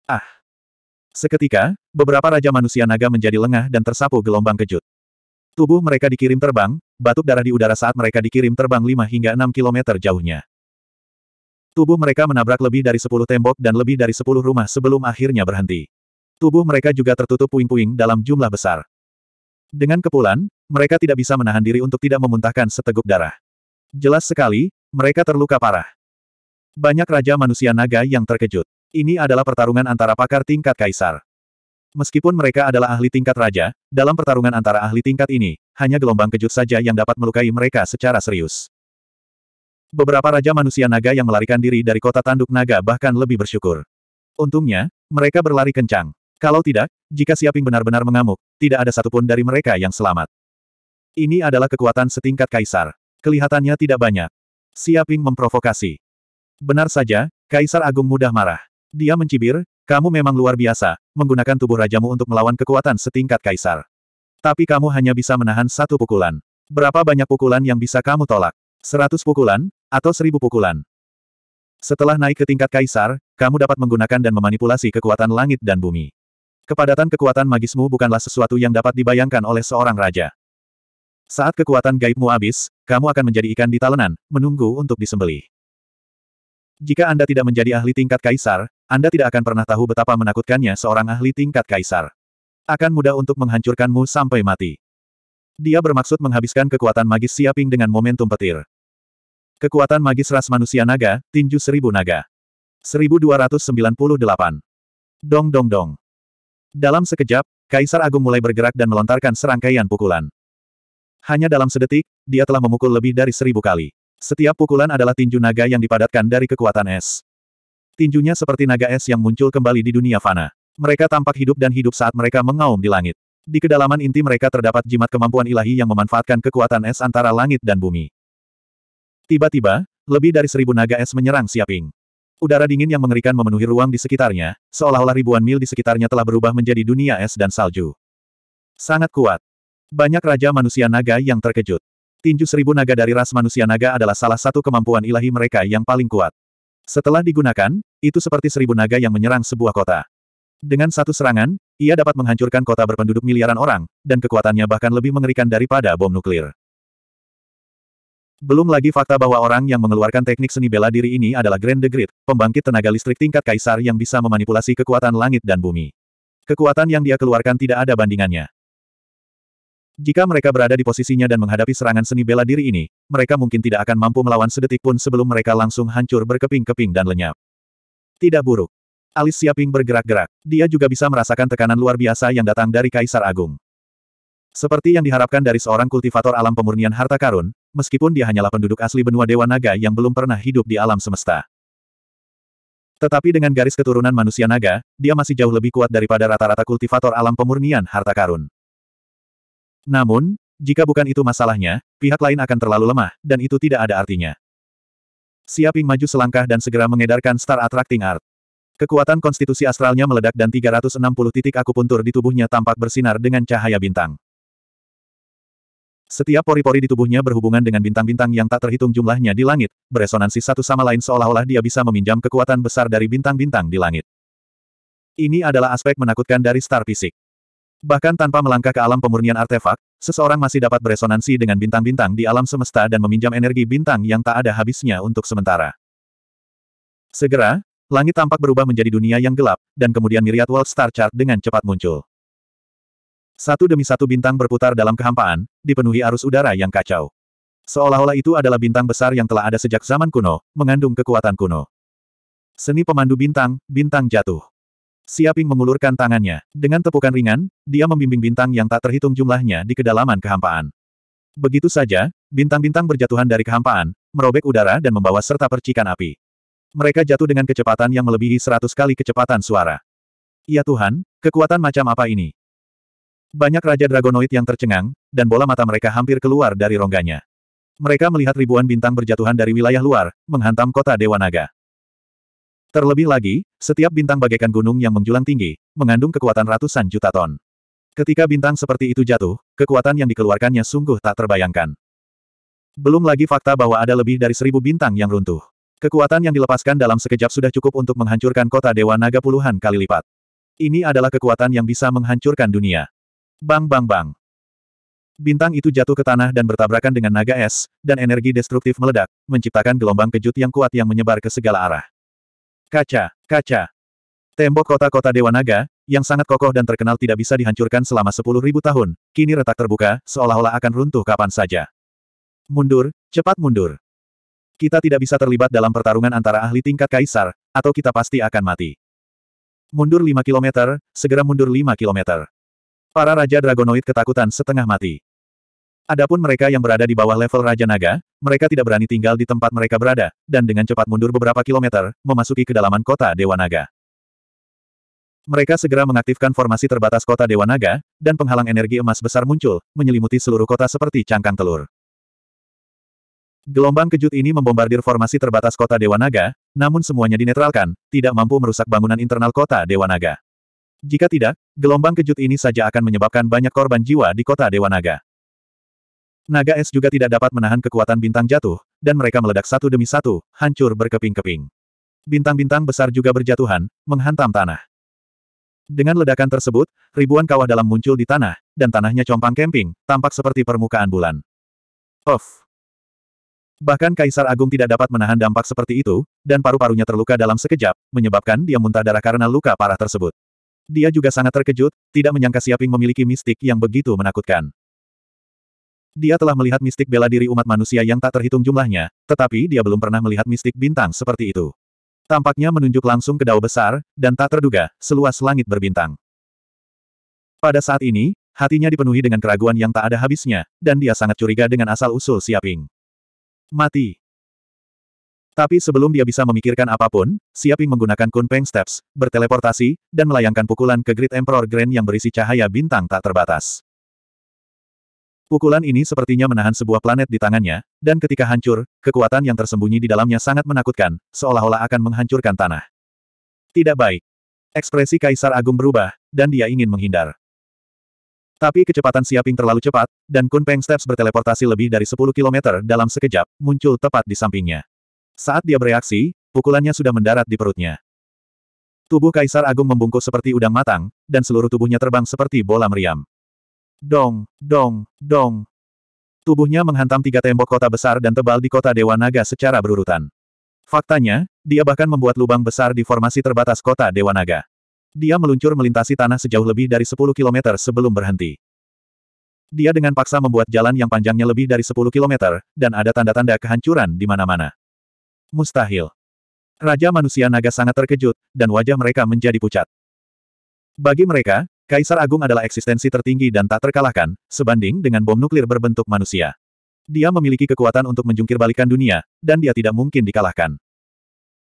Ah! Seketika, beberapa raja manusia naga menjadi lengah dan tersapu gelombang kejut. Tubuh mereka dikirim terbang, batuk darah di udara saat mereka dikirim terbang 5 hingga 6 km jauhnya. Tubuh mereka menabrak lebih dari 10 tembok dan lebih dari 10 rumah sebelum akhirnya berhenti tubuh mereka juga tertutup puing-puing dalam jumlah besar. Dengan kepulan, mereka tidak bisa menahan diri untuk tidak memuntahkan seteguk darah. Jelas sekali, mereka terluka parah. Banyak raja manusia naga yang terkejut. Ini adalah pertarungan antara pakar tingkat kaisar. Meskipun mereka adalah ahli tingkat raja, dalam pertarungan antara ahli tingkat ini, hanya gelombang kejut saja yang dapat melukai mereka secara serius. Beberapa raja manusia naga yang melarikan diri dari kota tanduk naga bahkan lebih bersyukur. Untungnya, mereka berlari kencang. Kalau tidak, jika Siaping benar-benar mengamuk, tidak ada satupun dari mereka yang selamat. Ini adalah kekuatan setingkat kaisar. Kelihatannya tidak banyak. Siaping memprovokasi. Benar saja, Kaisar Agung mudah marah. Dia mencibir, kamu memang luar biasa, menggunakan tubuh rajamu untuk melawan kekuatan setingkat kaisar. Tapi kamu hanya bisa menahan satu pukulan. Berapa banyak pukulan yang bisa kamu tolak? Seratus pukulan, atau seribu pukulan? Setelah naik ke tingkat kaisar, kamu dapat menggunakan dan memanipulasi kekuatan langit dan bumi. Kepadatan kekuatan magismu bukanlah sesuatu yang dapat dibayangkan oleh seorang raja. Saat kekuatan gaibmu habis, kamu akan menjadi ikan di talenan, menunggu untuk disembelih. Jika Anda tidak menjadi ahli tingkat kaisar, Anda tidak akan pernah tahu betapa menakutkannya seorang ahli tingkat kaisar. Akan mudah untuk menghancurkanmu sampai mati. Dia bermaksud menghabiskan kekuatan magis Siaping dengan momentum petir. Kekuatan magis ras manusia naga, tinju seribu naga. 1298. Dong dong dong. Dalam sekejap, Kaisar Agung mulai bergerak dan melontarkan serangkaian pukulan. Hanya dalam sedetik, dia telah memukul lebih dari seribu kali. Setiap pukulan adalah tinju naga yang dipadatkan dari kekuatan es. Tinjunya seperti naga es yang muncul kembali di dunia fana. Mereka tampak hidup dan hidup saat mereka mengaum di langit. Di kedalaman inti mereka terdapat jimat kemampuan ilahi yang memanfaatkan kekuatan es antara langit dan bumi. Tiba-tiba, lebih dari seribu naga es menyerang Siaping. Udara dingin yang mengerikan memenuhi ruang di sekitarnya, seolah-olah ribuan mil di sekitarnya telah berubah menjadi dunia es dan salju. Sangat kuat. Banyak raja manusia naga yang terkejut. Tinju seribu naga dari ras manusia naga adalah salah satu kemampuan ilahi mereka yang paling kuat. Setelah digunakan, itu seperti seribu naga yang menyerang sebuah kota. Dengan satu serangan, ia dapat menghancurkan kota berpenduduk miliaran orang, dan kekuatannya bahkan lebih mengerikan daripada bom nuklir. Belum lagi fakta bahwa orang yang mengeluarkan teknik seni bela diri ini adalah Grand The Great, pembangkit tenaga listrik tingkat kaisar yang bisa memanipulasi kekuatan langit dan bumi. Kekuatan yang dia keluarkan tidak ada bandingannya. Jika mereka berada di posisinya dan menghadapi serangan seni bela diri ini, mereka mungkin tidak akan mampu melawan sedetik pun sebelum mereka langsung hancur berkeping-keping dan lenyap. Tidak buruk. Alis Siaping bergerak-gerak. Dia juga bisa merasakan tekanan luar biasa yang datang dari Kaisar Agung. Seperti yang diharapkan dari seorang kultivator alam pemurnian harta karun, meskipun dia hanyalah penduduk asli benua Dewa Naga yang belum pernah hidup di alam semesta. Tetapi dengan garis keturunan manusia naga, dia masih jauh lebih kuat daripada rata-rata kultivator alam pemurnian harta karun. Namun, jika bukan itu masalahnya, pihak lain akan terlalu lemah, dan itu tidak ada artinya. Siaping maju selangkah dan segera mengedarkan Star Attracting Art. Kekuatan konstitusi astralnya meledak dan 360 titik akupuntur di tubuhnya tampak bersinar dengan cahaya bintang. Setiap pori-pori di tubuhnya berhubungan dengan bintang-bintang yang tak terhitung jumlahnya di langit, beresonansi satu sama lain seolah-olah dia bisa meminjam kekuatan besar dari bintang-bintang di langit. Ini adalah aspek menakutkan dari star fisik. Bahkan tanpa melangkah ke alam pemurnian artefak, seseorang masih dapat beresonansi dengan bintang-bintang di alam semesta dan meminjam energi bintang yang tak ada habisnya untuk sementara. Segera, langit tampak berubah menjadi dunia yang gelap, dan kemudian miriat world star chart dengan cepat muncul. Satu demi satu bintang berputar dalam kehampaan, dipenuhi arus udara yang kacau. Seolah-olah itu adalah bintang besar yang telah ada sejak zaman kuno, mengandung kekuatan kuno. Seni pemandu bintang, bintang jatuh. Siaping mengulurkan tangannya. Dengan tepukan ringan, dia membimbing bintang yang tak terhitung jumlahnya di kedalaman kehampaan. Begitu saja, bintang-bintang berjatuhan dari kehampaan, merobek udara dan membawa serta percikan api. Mereka jatuh dengan kecepatan yang melebihi seratus kali kecepatan suara. Ya Tuhan, kekuatan macam apa ini? Banyak Raja Dragonoid yang tercengang, dan bola mata mereka hampir keluar dari rongganya. Mereka melihat ribuan bintang berjatuhan dari wilayah luar, menghantam kota Dewa Naga. Terlebih lagi, setiap bintang bagaikan gunung yang menjulang tinggi, mengandung kekuatan ratusan juta ton. Ketika bintang seperti itu jatuh, kekuatan yang dikeluarkannya sungguh tak terbayangkan. Belum lagi fakta bahwa ada lebih dari seribu bintang yang runtuh. Kekuatan yang dilepaskan dalam sekejap sudah cukup untuk menghancurkan kota Dewa Naga puluhan kali lipat. Ini adalah kekuatan yang bisa menghancurkan dunia. Bang bang bang. Bintang itu jatuh ke tanah dan bertabrakan dengan naga es, dan energi destruktif meledak, menciptakan gelombang kejut yang kuat yang menyebar ke segala arah. Kaca, kaca. Tembok kota-kota Dewa Naga, yang sangat kokoh dan terkenal tidak bisa dihancurkan selama 10.000 tahun, kini retak terbuka, seolah-olah akan runtuh kapan saja. Mundur, cepat mundur. Kita tidak bisa terlibat dalam pertarungan antara ahli tingkat kaisar, atau kita pasti akan mati. Mundur 5 km, segera mundur 5 km. Para Raja Dragonoid ketakutan setengah mati. Adapun mereka yang berada di bawah level Raja Naga, mereka tidak berani tinggal di tempat mereka berada, dan dengan cepat mundur beberapa kilometer, memasuki kedalaman kota Dewa Naga. Mereka segera mengaktifkan formasi terbatas kota Dewa Naga, dan penghalang energi emas besar muncul, menyelimuti seluruh kota seperti cangkang telur. Gelombang kejut ini membombardir formasi terbatas kota Dewa Naga, namun semuanya dinetralkan, tidak mampu merusak bangunan internal kota Dewa Naga. Jika tidak, gelombang kejut ini saja akan menyebabkan banyak korban jiwa di kota Dewa Naga. Naga es juga tidak dapat menahan kekuatan bintang jatuh, dan mereka meledak satu demi satu, hancur berkeping-keping. Bintang-bintang besar juga berjatuhan, menghantam tanah. Dengan ledakan tersebut, ribuan kawah dalam muncul di tanah, dan tanahnya compang kemping, tampak seperti permukaan bulan. Of, Bahkan Kaisar Agung tidak dapat menahan dampak seperti itu, dan paru-parunya terluka dalam sekejap, menyebabkan dia muntah darah karena luka parah tersebut. Dia juga sangat terkejut, tidak menyangka Siaping memiliki mistik yang begitu menakutkan. Dia telah melihat mistik bela diri umat manusia yang tak terhitung jumlahnya, tetapi dia belum pernah melihat mistik bintang seperti itu. Tampaknya menunjuk langsung ke dao besar, dan tak terduga, seluas langit berbintang. Pada saat ini, hatinya dipenuhi dengan keraguan yang tak ada habisnya, dan dia sangat curiga dengan asal-usul Siaping. Mati. Tapi sebelum dia bisa memikirkan apapun, Siaping menggunakan Kunpeng Steps, berteleportasi, dan melayangkan pukulan ke Great Emperor Grand yang berisi cahaya bintang tak terbatas. Pukulan ini sepertinya menahan sebuah planet di tangannya, dan ketika hancur, kekuatan yang tersembunyi di dalamnya sangat menakutkan, seolah-olah akan menghancurkan tanah. Tidak baik. Ekspresi Kaisar Agung berubah, dan dia ingin menghindar. Tapi kecepatan Siaping terlalu cepat, dan Kunpeng Steps berteleportasi lebih dari 10 km dalam sekejap, muncul tepat di sampingnya. Saat dia bereaksi, pukulannya sudah mendarat di perutnya. Tubuh Kaisar Agung membungkuk seperti udang matang, dan seluruh tubuhnya terbang seperti bola meriam. Dong, dong, dong. Tubuhnya menghantam tiga tembok kota besar dan tebal di kota Dewa Naga secara berurutan. Faktanya, dia bahkan membuat lubang besar di formasi terbatas kota Dewa Naga. Dia meluncur melintasi tanah sejauh lebih dari 10 km sebelum berhenti. Dia dengan paksa membuat jalan yang panjangnya lebih dari 10 km, dan ada tanda-tanda kehancuran di mana-mana. Mustahil. Raja manusia naga sangat terkejut, dan wajah mereka menjadi pucat. Bagi mereka, Kaisar Agung adalah eksistensi tertinggi dan tak terkalahkan, sebanding dengan bom nuklir berbentuk manusia. Dia memiliki kekuatan untuk menjungkirbalikkan dunia, dan dia tidak mungkin dikalahkan.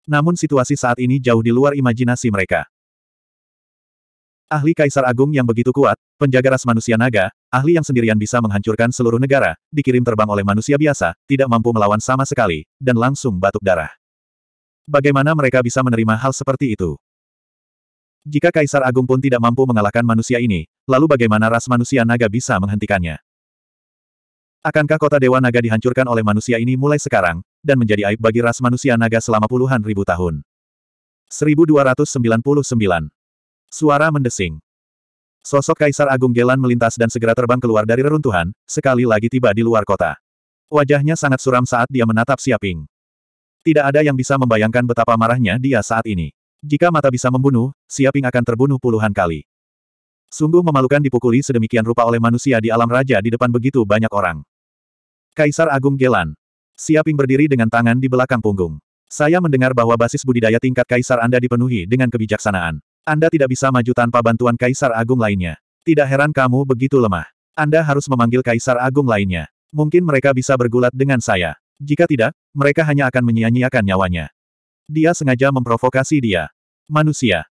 Namun situasi saat ini jauh di luar imajinasi mereka. Ahli Kaisar Agung yang begitu kuat, penjaga ras manusia naga, ahli yang sendirian bisa menghancurkan seluruh negara, dikirim terbang oleh manusia biasa, tidak mampu melawan sama sekali, dan langsung batuk darah. Bagaimana mereka bisa menerima hal seperti itu? Jika Kaisar Agung pun tidak mampu mengalahkan manusia ini, lalu bagaimana ras manusia naga bisa menghentikannya? Akankah kota Dewa Naga dihancurkan oleh manusia ini mulai sekarang, dan menjadi aib bagi ras manusia naga selama puluhan ribu tahun? 1299 Suara mendesing. Sosok Kaisar Agung Gelan melintas dan segera terbang keluar dari reruntuhan, sekali lagi tiba di luar kota. Wajahnya sangat suram saat dia menatap Siaping. Tidak ada yang bisa membayangkan betapa marahnya dia saat ini. Jika mata bisa membunuh, Siaping akan terbunuh puluhan kali. Sungguh memalukan dipukuli sedemikian rupa oleh manusia di alam raja di depan begitu banyak orang. Kaisar Agung Gelan. Siaping berdiri dengan tangan di belakang punggung. Saya mendengar bahwa basis budidaya tingkat kaisar Anda dipenuhi dengan kebijaksanaan. Anda tidak bisa maju tanpa bantuan Kaisar Agung lainnya. Tidak heran kamu begitu lemah. Anda harus memanggil Kaisar Agung lainnya. Mungkin mereka bisa bergulat dengan saya. Jika tidak, mereka hanya akan menyia-nyiakan nyawanya. Dia sengaja memprovokasi dia. Manusia.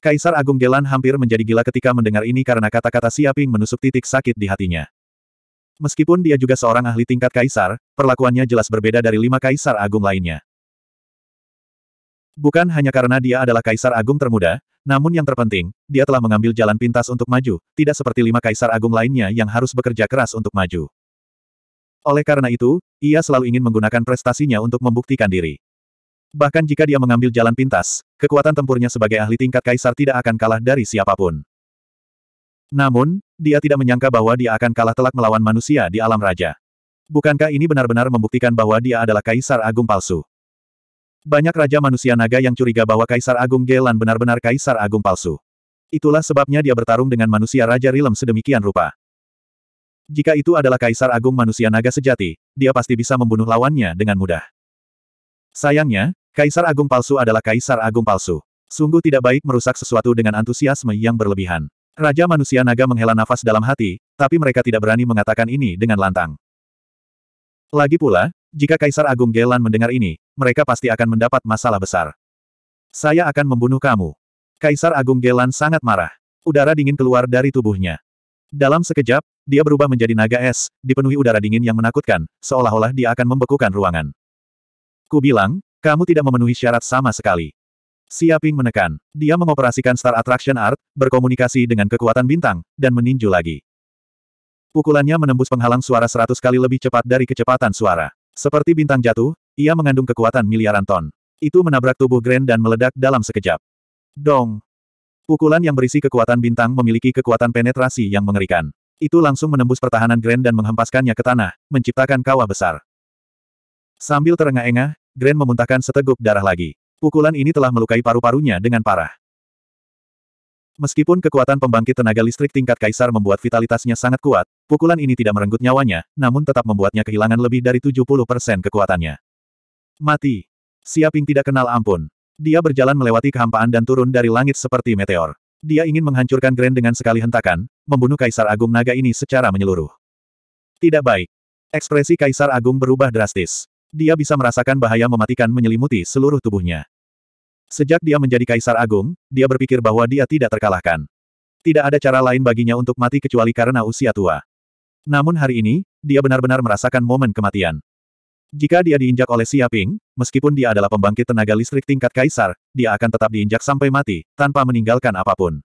Kaisar Agung Gelan hampir menjadi gila ketika mendengar ini karena kata-kata Siaping menusuk titik sakit di hatinya. Meskipun dia juga seorang ahli tingkat kaisar, perlakuannya jelas berbeda dari lima kaisar agung lainnya. Bukan hanya karena dia adalah kaisar agung termuda, namun yang terpenting, dia telah mengambil jalan pintas untuk maju, tidak seperti lima kaisar agung lainnya yang harus bekerja keras untuk maju. Oleh karena itu, ia selalu ingin menggunakan prestasinya untuk membuktikan diri. Bahkan jika dia mengambil jalan pintas, kekuatan tempurnya sebagai ahli tingkat kaisar tidak akan kalah dari siapapun. Namun, dia tidak menyangka bahwa dia akan kalah telak melawan manusia di alam raja. Bukankah ini benar-benar membuktikan bahwa dia adalah kaisar agung palsu? Banyak raja manusia naga yang curiga bahwa Kaisar Agung Gelan benar-benar Kaisar Agung palsu. Itulah sebabnya dia bertarung dengan manusia Raja Rilem sedemikian rupa. Jika itu adalah Kaisar Agung manusia naga sejati, dia pasti bisa membunuh lawannya dengan mudah. Sayangnya, Kaisar Agung palsu adalah Kaisar Agung palsu. Sungguh tidak baik merusak sesuatu dengan antusiasme yang berlebihan. Raja manusia naga menghela nafas dalam hati, tapi mereka tidak berani mengatakan ini dengan lantang. Lagi pula, jika Kaisar Agung Gelan mendengar ini, mereka pasti akan mendapat masalah besar. Saya akan membunuh kamu. Kaisar Agung Gelan sangat marah. Udara dingin keluar dari tubuhnya. Dalam sekejap, dia berubah menjadi naga es, dipenuhi udara dingin yang menakutkan, seolah-olah dia akan membekukan ruangan. Ku bilang, kamu tidak memenuhi syarat sama sekali. Siaping menekan. Dia mengoperasikan Star Attraction Art, berkomunikasi dengan kekuatan bintang, dan meninju lagi. Pukulannya menembus penghalang suara seratus kali lebih cepat dari kecepatan suara. Seperti bintang jatuh, ia mengandung kekuatan miliaran ton. Itu menabrak tubuh Grand dan meledak dalam sekejap. Dong! Pukulan yang berisi kekuatan bintang memiliki kekuatan penetrasi yang mengerikan. Itu langsung menembus pertahanan Grand dan menghempaskannya ke tanah, menciptakan kawah besar. Sambil terengah-engah, Grand memuntahkan seteguk darah lagi. Pukulan ini telah melukai paru-parunya dengan parah. Meskipun kekuatan pembangkit tenaga listrik tingkat kaisar membuat vitalitasnya sangat kuat, pukulan ini tidak merenggut nyawanya, namun tetap membuatnya kehilangan lebih dari 70% kekuatannya. Mati. Siaping tidak kenal ampun. Dia berjalan melewati kehampaan dan turun dari langit seperti meteor. Dia ingin menghancurkan Grand dengan sekali hentakan, membunuh Kaisar Agung Naga ini secara menyeluruh. Tidak baik. Ekspresi Kaisar Agung berubah drastis. Dia bisa merasakan bahaya mematikan menyelimuti seluruh tubuhnya. Sejak dia menjadi Kaisar Agung, dia berpikir bahwa dia tidak terkalahkan. Tidak ada cara lain baginya untuk mati kecuali karena usia tua. Namun hari ini, dia benar-benar merasakan momen kematian. Jika dia diinjak oleh Siaping, meskipun dia adalah pembangkit tenaga listrik tingkat kaisar, dia akan tetap diinjak sampai mati, tanpa meninggalkan apapun.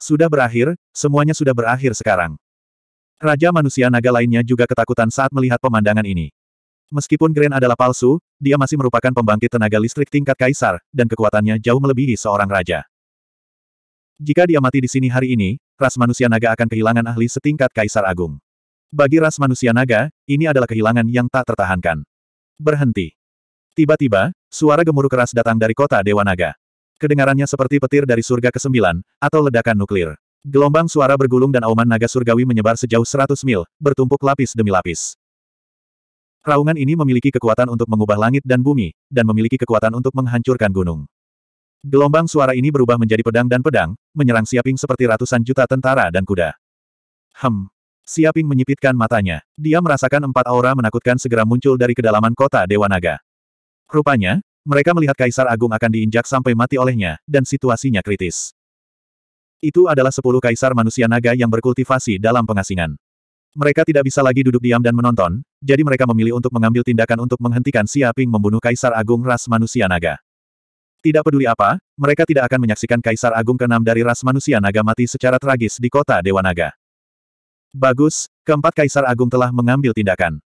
Sudah berakhir, semuanya sudah berakhir sekarang. Raja manusia naga lainnya juga ketakutan saat melihat pemandangan ini. Meskipun Grand adalah palsu, dia masih merupakan pembangkit tenaga listrik tingkat kaisar, dan kekuatannya jauh melebihi seorang raja. Jika dia mati di sini hari ini, ras manusia naga akan kehilangan ahli setingkat kaisar agung. Bagi ras manusia naga, ini adalah kehilangan yang tak tertahankan. Berhenti. Tiba-tiba, suara gemuruh keras datang dari kota Dewa Naga. Kedengarannya seperti petir dari surga ke-9, atau ledakan nuklir. Gelombang suara bergulung dan auman naga surgawi menyebar sejauh 100 mil, bertumpuk lapis demi lapis. Raungan ini memiliki kekuatan untuk mengubah langit dan bumi, dan memiliki kekuatan untuk menghancurkan gunung. Gelombang suara ini berubah menjadi pedang dan pedang, menyerang Siaping seperti ratusan juta tentara dan kuda. Hem, Siaping menyipitkan matanya. Dia merasakan empat aura menakutkan segera muncul dari kedalaman kota Dewa Naga. Rupanya, mereka melihat Kaisar Agung akan diinjak sampai mati olehnya, dan situasinya kritis. Itu adalah sepuluh kaisar manusia naga yang berkultivasi dalam pengasingan. Mereka tidak bisa lagi duduk diam dan menonton, jadi mereka memilih untuk mengambil tindakan untuk menghentikan Siaping membunuh Kaisar Agung ras manusia naga. Tidak peduli apa, mereka tidak akan menyaksikan Kaisar Agung keenam dari ras manusia naga mati secara tragis di kota Dewa Naga. Bagus, keempat kaisar agung telah mengambil tindakan.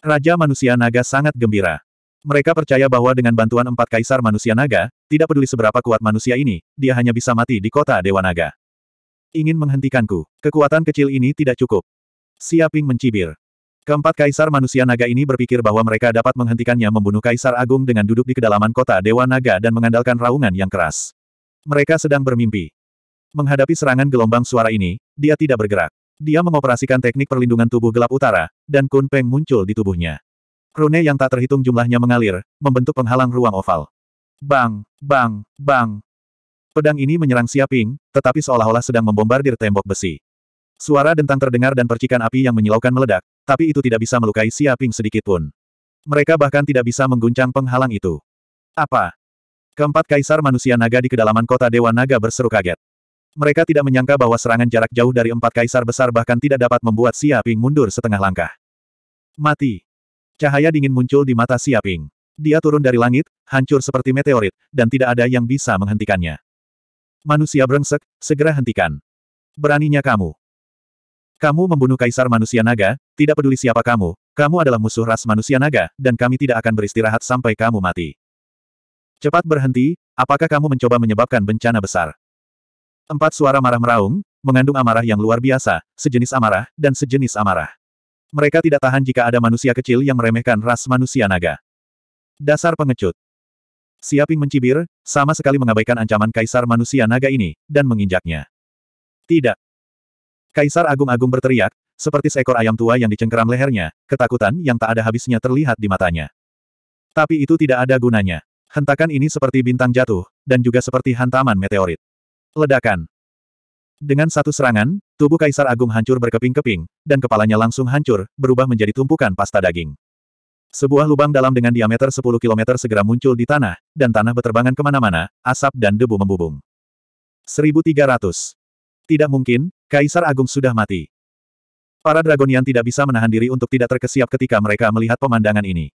Raja manusia naga sangat gembira. Mereka percaya bahwa dengan bantuan empat kaisar manusia naga, tidak peduli seberapa kuat manusia ini, dia hanya bisa mati di kota Dewa Naga. Ingin menghentikanku, kekuatan kecil ini tidak cukup. Siaping mencibir. Keempat kaisar manusia naga ini berpikir bahwa mereka dapat menghentikannya membunuh kaisar agung dengan duduk di kedalaman kota Dewa Naga dan mengandalkan raungan yang keras. Mereka sedang bermimpi. Menghadapi serangan gelombang suara ini, dia tidak bergerak. Dia mengoperasikan teknik perlindungan tubuh gelap utara, dan Kun Peng muncul di tubuhnya. Rune yang tak terhitung jumlahnya mengalir, membentuk penghalang ruang oval. Bang, bang, bang. Pedang ini menyerang Siaping, tetapi seolah-olah sedang membombardir tembok besi. Suara dentang terdengar dan percikan api yang menyilaukan meledak, tapi itu tidak bisa melukai Siaping sedikitpun. Mereka bahkan tidak bisa mengguncang penghalang itu. Apa? Keempat kaisar manusia naga di kedalaman kota Dewa Naga berseru kaget. Mereka tidak menyangka bahwa serangan jarak jauh dari empat kaisar besar bahkan tidak dapat membuat Siaping mundur setengah langkah. Mati. Cahaya dingin muncul di mata Siaping. Dia turun dari langit, hancur seperti meteorit, dan tidak ada yang bisa menghentikannya. Manusia brengsek, segera hentikan. Beraninya kamu. Kamu membunuh kaisar manusia naga, tidak peduli siapa kamu, kamu adalah musuh ras manusia naga, dan kami tidak akan beristirahat sampai kamu mati. Cepat berhenti, apakah kamu mencoba menyebabkan bencana besar? Empat suara marah meraung, mengandung amarah yang luar biasa, sejenis amarah, dan sejenis amarah. Mereka tidak tahan jika ada manusia kecil yang meremehkan ras manusia naga. Dasar pengecut. Siaping mencibir, sama sekali mengabaikan ancaman kaisar manusia naga ini, dan menginjaknya. Tidak. Kaisar agung-agung berteriak, seperti seekor ayam tua yang dicengkeram lehernya, ketakutan yang tak ada habisnya terlihat di matanya. Tapi itu tidak ada gunanya. Hentakan ini seperti bintang jatuh, dan juga seperti hantaman meteorit. Ledakan. Dengan satu serangan, tubuh Kaisar Agung hancur berkeping-keping, dan kepalanya langsung hancur, berubah menjadi tumpukan pasta daging. Sebuah lubang dalam dengan diameter 10 km segera muncul di tanah, dan tanah berterbangan kemana-mana, asap dan debu membubung. 1300. Tidak mungkin, Kaisar Agung sudah mati. Para Dragonian tidak bisa menahan diri untuk tidak terkesiap ketika mereka melihat pemandangan ini.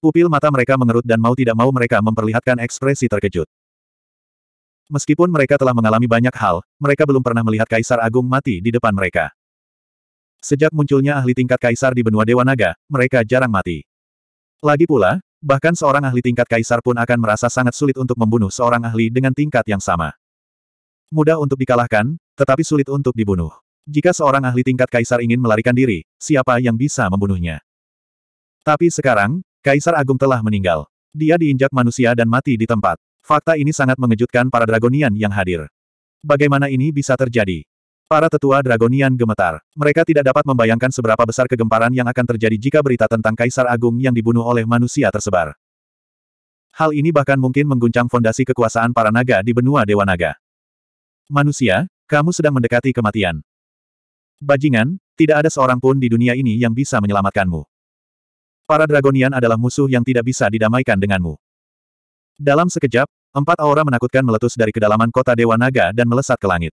Pupil mata mereka mengerut dan mau tidak mau mereka memperlihatkan ekspresi terkejut. Meskipun mereka telah mengalami banyak hal, mereka belum pernah melihat Kaisar Agung mati di depan mereka. Sejak munculnya ahli tingkat Kaisar di benua Dewa Naga, mereka jarang mati. Lagi pula, bahkan seorang ahli tingkat Kaisar pun akan merasa sangat sulit untuk membunuh seorang ahli dengan tingkat yang sama. Mudah untuk dikalahkan, tetapi sulit untuk dibunuh. Jika seorang ahli tingkat Kaisar ingin melarikan diri, siapa yang bisa membunuhnya? Tapi sekarang, Kaisar Agung telah meninggal. Dia diinjak manusia dan mati di tempat. Fakta ini sangat mengejutkan para Dragonian yang hadir. Bagaimana ini bisa terjadi? Para tetua Dragonian gemetar. Mereka tidak dapat membayangkan seberapa besar kegemparan yang akan terjadi jika berita tentang Kaisar Agung yang dibunuh oleh manusia tersebar. Hal ini bahkan mungkin mengguncang fondasi kekuasaan para naga di benua Dewa Naga. Manusia, kamu sedang mendekati kematian. Bajingan, tidak ada seorang pun di dunia ini yang bisa menyelamatkanmu. Para Dragonian adalah musuh yang tidak bisa didamaikan denganmu. Dalam sekejap, Empat aura menakutkan meletus dari kedalaman kota Dewa Naga dan melesat ke langit.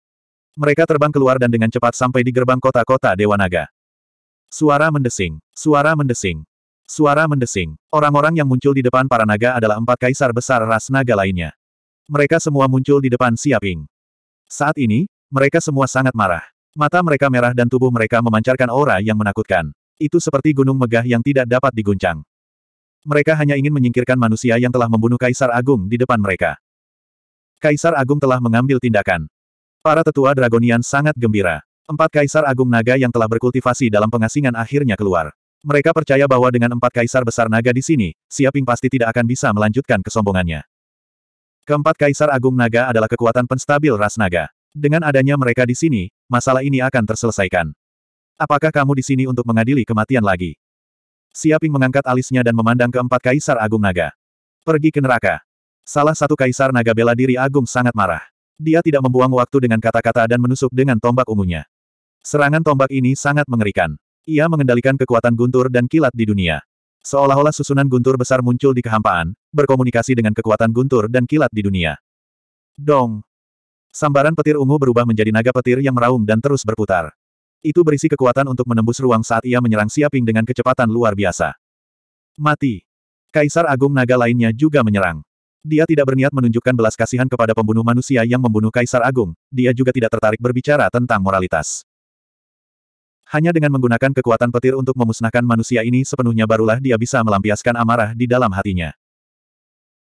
Mereka terbang keluar dan dengan cepat sampai di gerbang kota-kota Dewa Naga. Suara mendesing, suara mendesing, suara mendesing. Orang-orang yang muncul di depan para naga adalah empat kaisar besar ras naga lainnya. Mereka semua muncul di depan Siaping. Saat ini, mereka semua sangat marah. Mata mereka merah dan tubuh mereka memancarkan aura yang menakutkan. Itu seperti gunung megah yang tidak dapat diguncang. Mereka hanya ingin menyingkirkan manusia yang telah membunuh Kaisar Agung di depan mereka. Kaisar Agung telah mengambil tindakan. Para tetua Dragonian sangat gembira. Empat Kaisar Agung Naga yang telah berkultivasi dalam pengasingan akhirnya keluar. Mereka percaya bahwa dengan empat Kaisar Besar Naga di sini, Siaping pasti tidak akan bisa melanjutkan kesombongannya. Keempat Kaisar Agung Naga adalah kekuatan penstabil ras naga. Dengan adanya mereka di sini, masalah ini akan terselesaikan. Apakah kamu di sini untuk mengadili kematian lagi? Siaping mengangkat alisnya dan memandang keempat kaisar agung naga. Pergi ke neraka. Salah satu kaisar naga bela diri agung sangat marah. Dia tidak membuang waktu dengan kata-kata dan menusuk dengan tombak ungunya. Serangan tombak ini sangat mengerikan. Ia mengendalikan kekuatan guntur dan kilat di dunia. Seolah-olah susunan guntur besar muncul di kehampaan, berkomunikasi dengan kekuatan guntur dan kilat di dunia. Dong! Sambaran petir ungu berubah menjadi naga petir yang meraung dan terus berputar. Itu berisi kekuatan untuk menembus ruang saat ia menyerang Siaping dengan kecepatan luar biasa. Mati. Kaisar Agung Naga lainnya juga menyerang. Dia tidak berniat menunjukkan belas kasihan kepada pembunuh manusia yang membunuh Kaisar Agung, dia juga tidak tertarik berbicara tentang moralitas. Hanya dengan menggunakan kekuatan petir untuk memusnahkan manusia ini sepenuhnya barulah dia bisa melampiaskan amarah di dalam hatinya.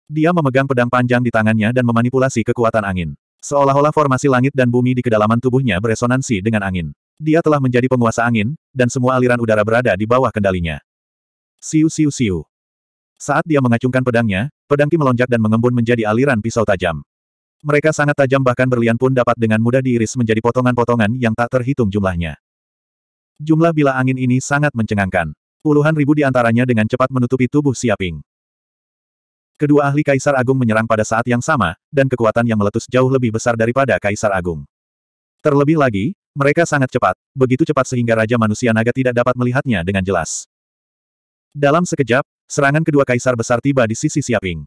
Dia memegang pedang panjang di tangannya dan memanipulasi kekuatan angin. Seolah-olah formasi langit dan bumi di kedalaman tubuhnya beresonansi dengan angin. Dia telah menjadi penguasa angin, dan semua aliran udara berada di bawah kendalinya. Siu siu siu. Saat dia mengacungkan pedangnya, pedang Ki melonjak dan mengembun menjadi aliran pisau tajam. Mereka sangat tajam bahkan berlian pun dapat dengan mudah diiris menjadi potongan-potongan yang tak terhitung jumlahnya. Jumlah bila angin ini sangat mencengangkan. Puluhan ribu di antaranya dengan cepat menutupi tubuh Siaping. Kedua ahli Kaisar Agung menyerang pada saat yang sama, dan kekuatan yang meletus jauh lebih besar daripada Kaisar Agung. Terlebih lagi, mereka sangat cepat, begitu cepat sehingga Raja Manusia Naga tidak dapat melihatnya dengan jelas. Dalam sekejap, serangan kedua kaisar besar tiba di sisi Siaping.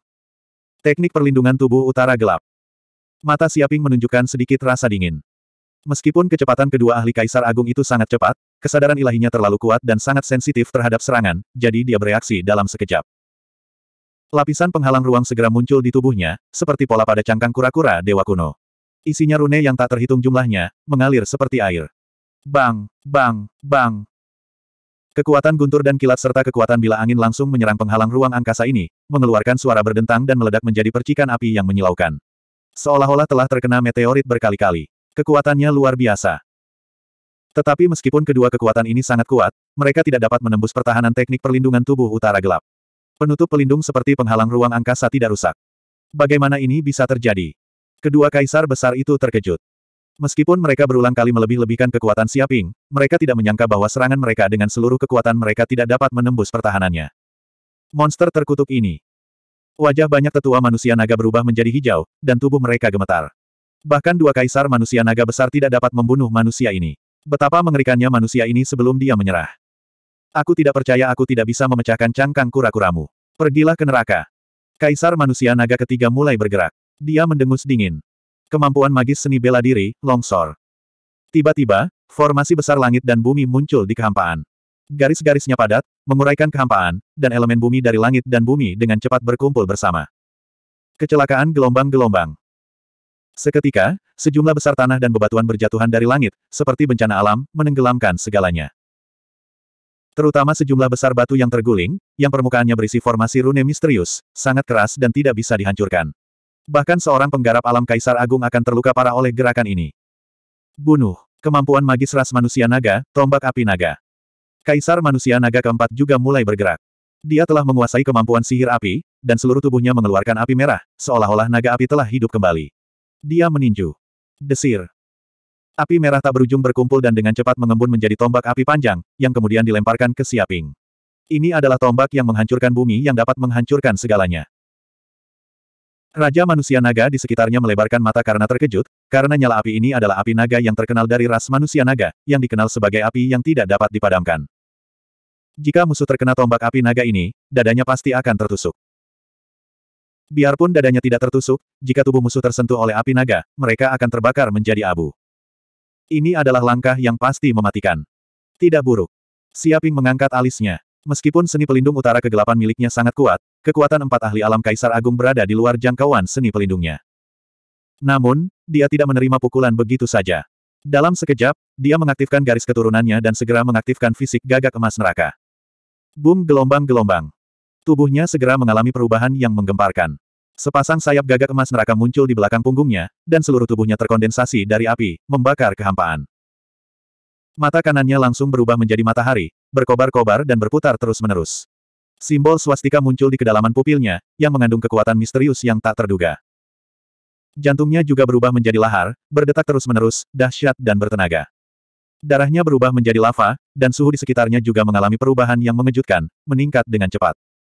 Teknik perlindungan tubuh utara gelap. Mata Siaping menunjukkan sedikit rasa dingin. Meskipun kecepatan kedua ahli kaisar agung itu sangat cepat, kesadaran ilahinya terlalu kuat dan sangat sensitif terhadap serangan, jadi dia bereaksi dalam sekejap. Lapisan penghalang ruang segera muncul di tubuhnya, seperti pola pada cangkang kura-kura dewa kuno. Isinya rune yang tak terhitung jumlahnya, mengalir seperti air. Bang, bang, bang. Kekuatan guntur dan kilat serta kekuatan bila angin langsung menyerang penghalang ruang angkasa ini, mengeluarkan suara berdentang dan meledak menjadi percikan api yang menyilaukan. Seolah-olah telah terkena meteorit berkali-kali. Kekuatannya luar biasa. Tetapi meskipun kedua kekuatan ini sangat kuat, mereka tidak dapat menembus pertahanan teknik perlindungan tubuh utara gelap. Penutup pelindung seperti penghalang ruang angkasa tidak rusak. Bagaimana ini bisa terjadi? Kedua kaisar besar itu terkejut. Meskipun mereka berulang kali melebih-lebihkan kekuatan siaping, mereka tidak menyangka bahwa serangan mereka dengan seluruh kekuatan mereka tidak dapat menembus pertahanannya. Monster terkutuk ini. Wajah banyak tetua manusia naga berubah menjadi hijau, dan tubuh mereka gemetar. Bahkan dua kaisar manusia naga besar tidak dapat membunuh manusia ini. Betapa mengerikannya manusia ini sebelum dia menyerah. Aku tidak percaya aku tidak bisa memecahkan cangkang kura-kuramu. Pergilah ke neraka. Kaisar manusia naga ketiga mulai bergerak. Dia mendengus dingin. Kemampuan magis seni bela diri, longsor. Tiba-tiba, formasi besar langit dan bumi muncul di kehampaan. Garis-garisnya padat, menguraikan kehampaan, dan elemen bumi dari langit dan bumi dengan cepat berkumpul bersama. Kecelakaan gelombang-gelombang. Seketika, sejumlah besar tanah dan bebatuan berjatuhan dari langit, seperti bencana alam, menenggelamkan segalanya. Terutama sejumlah besar batu yang terguling, yang permukaannya berisi formasi rune misterius, sangat keras dan tidak bisa dihancurkan. Bahkan seorang penggarap alam Kaisar Agung akan terluka parah oleh gerakan ini. Bunuh. Kemampuan magis ras manusia naga, tombak api naga. Kaisar manusia naga keempat juga mulai bergerak. Dia telah menguasai kemampuan sihir api, dan seluruh tubuhnya mengeluarkan api merah, seolah-olah naga api telah hidup kembali. Dia meninju. Desir. Api merah tak berujung berkumpul dan dengan cepat mengembun menjadi tombak api panjang, yang kemudian dilemparkan ke Siaping. Ini adalah tombak yang menghancurkan bumi yang dapat menghancurkan segalanya. Raja manusia naga di sekitarnya melebarkan mata karena terkejut, karena nyala api ini adalah api naga yang terkenal dari ras manusia naga, yang dikenal sebagai api yang tidak dapat dipadamkan. Jika musuh terkena tombak api naga ini, dadanya pasti akan tertusuk. Biarpun dadanya tidak tertusuk, jika tubuh musuh tersentuh oleh api naga, mereka akan terbakar menjadi abu. Ini adalah langkah yang pasti mematikan. Tidak buruk. Siaping mengangkat alisnya. Meskipun seni pelindung utara kegelapan miliknya sangat kuat, kekuatan empat ahli alam Kaisar Agung berada di luar jangkauan seni pelindungnya. Namun, dia tidak menerima pukulan begitu saja. Dalam sekejap, dia mengaktifkan garis keturunannya dan segera mengaktifkan fisik gagak emas neraka. Boom gelombang-gelombang. Tubuhnya segera mengalami perubahan yang menggemparkan. Sepasang sayap gagak emas neraka muncul di belakang punggungnya, dan seluruh tubuhnya terkondensasi dari api, membakar kehampaan. Mata kanannya langsung berubah menjadi matahari, berkobar-kobar dan berputar terus-menerus. Simbol swastika muncul di kedalaman pupilnya, yang mengandung kekuatan misterius yang tak terduga. Jantungnya juga berubah menjadi lahar, berdetak terus-menerus, dahsyat dan bertenaga. Darahnya berubah menjadi lava, dan suhu di sekitarnya juga mengalami perubahan yang mengejutkan, meningkat dengan cepat.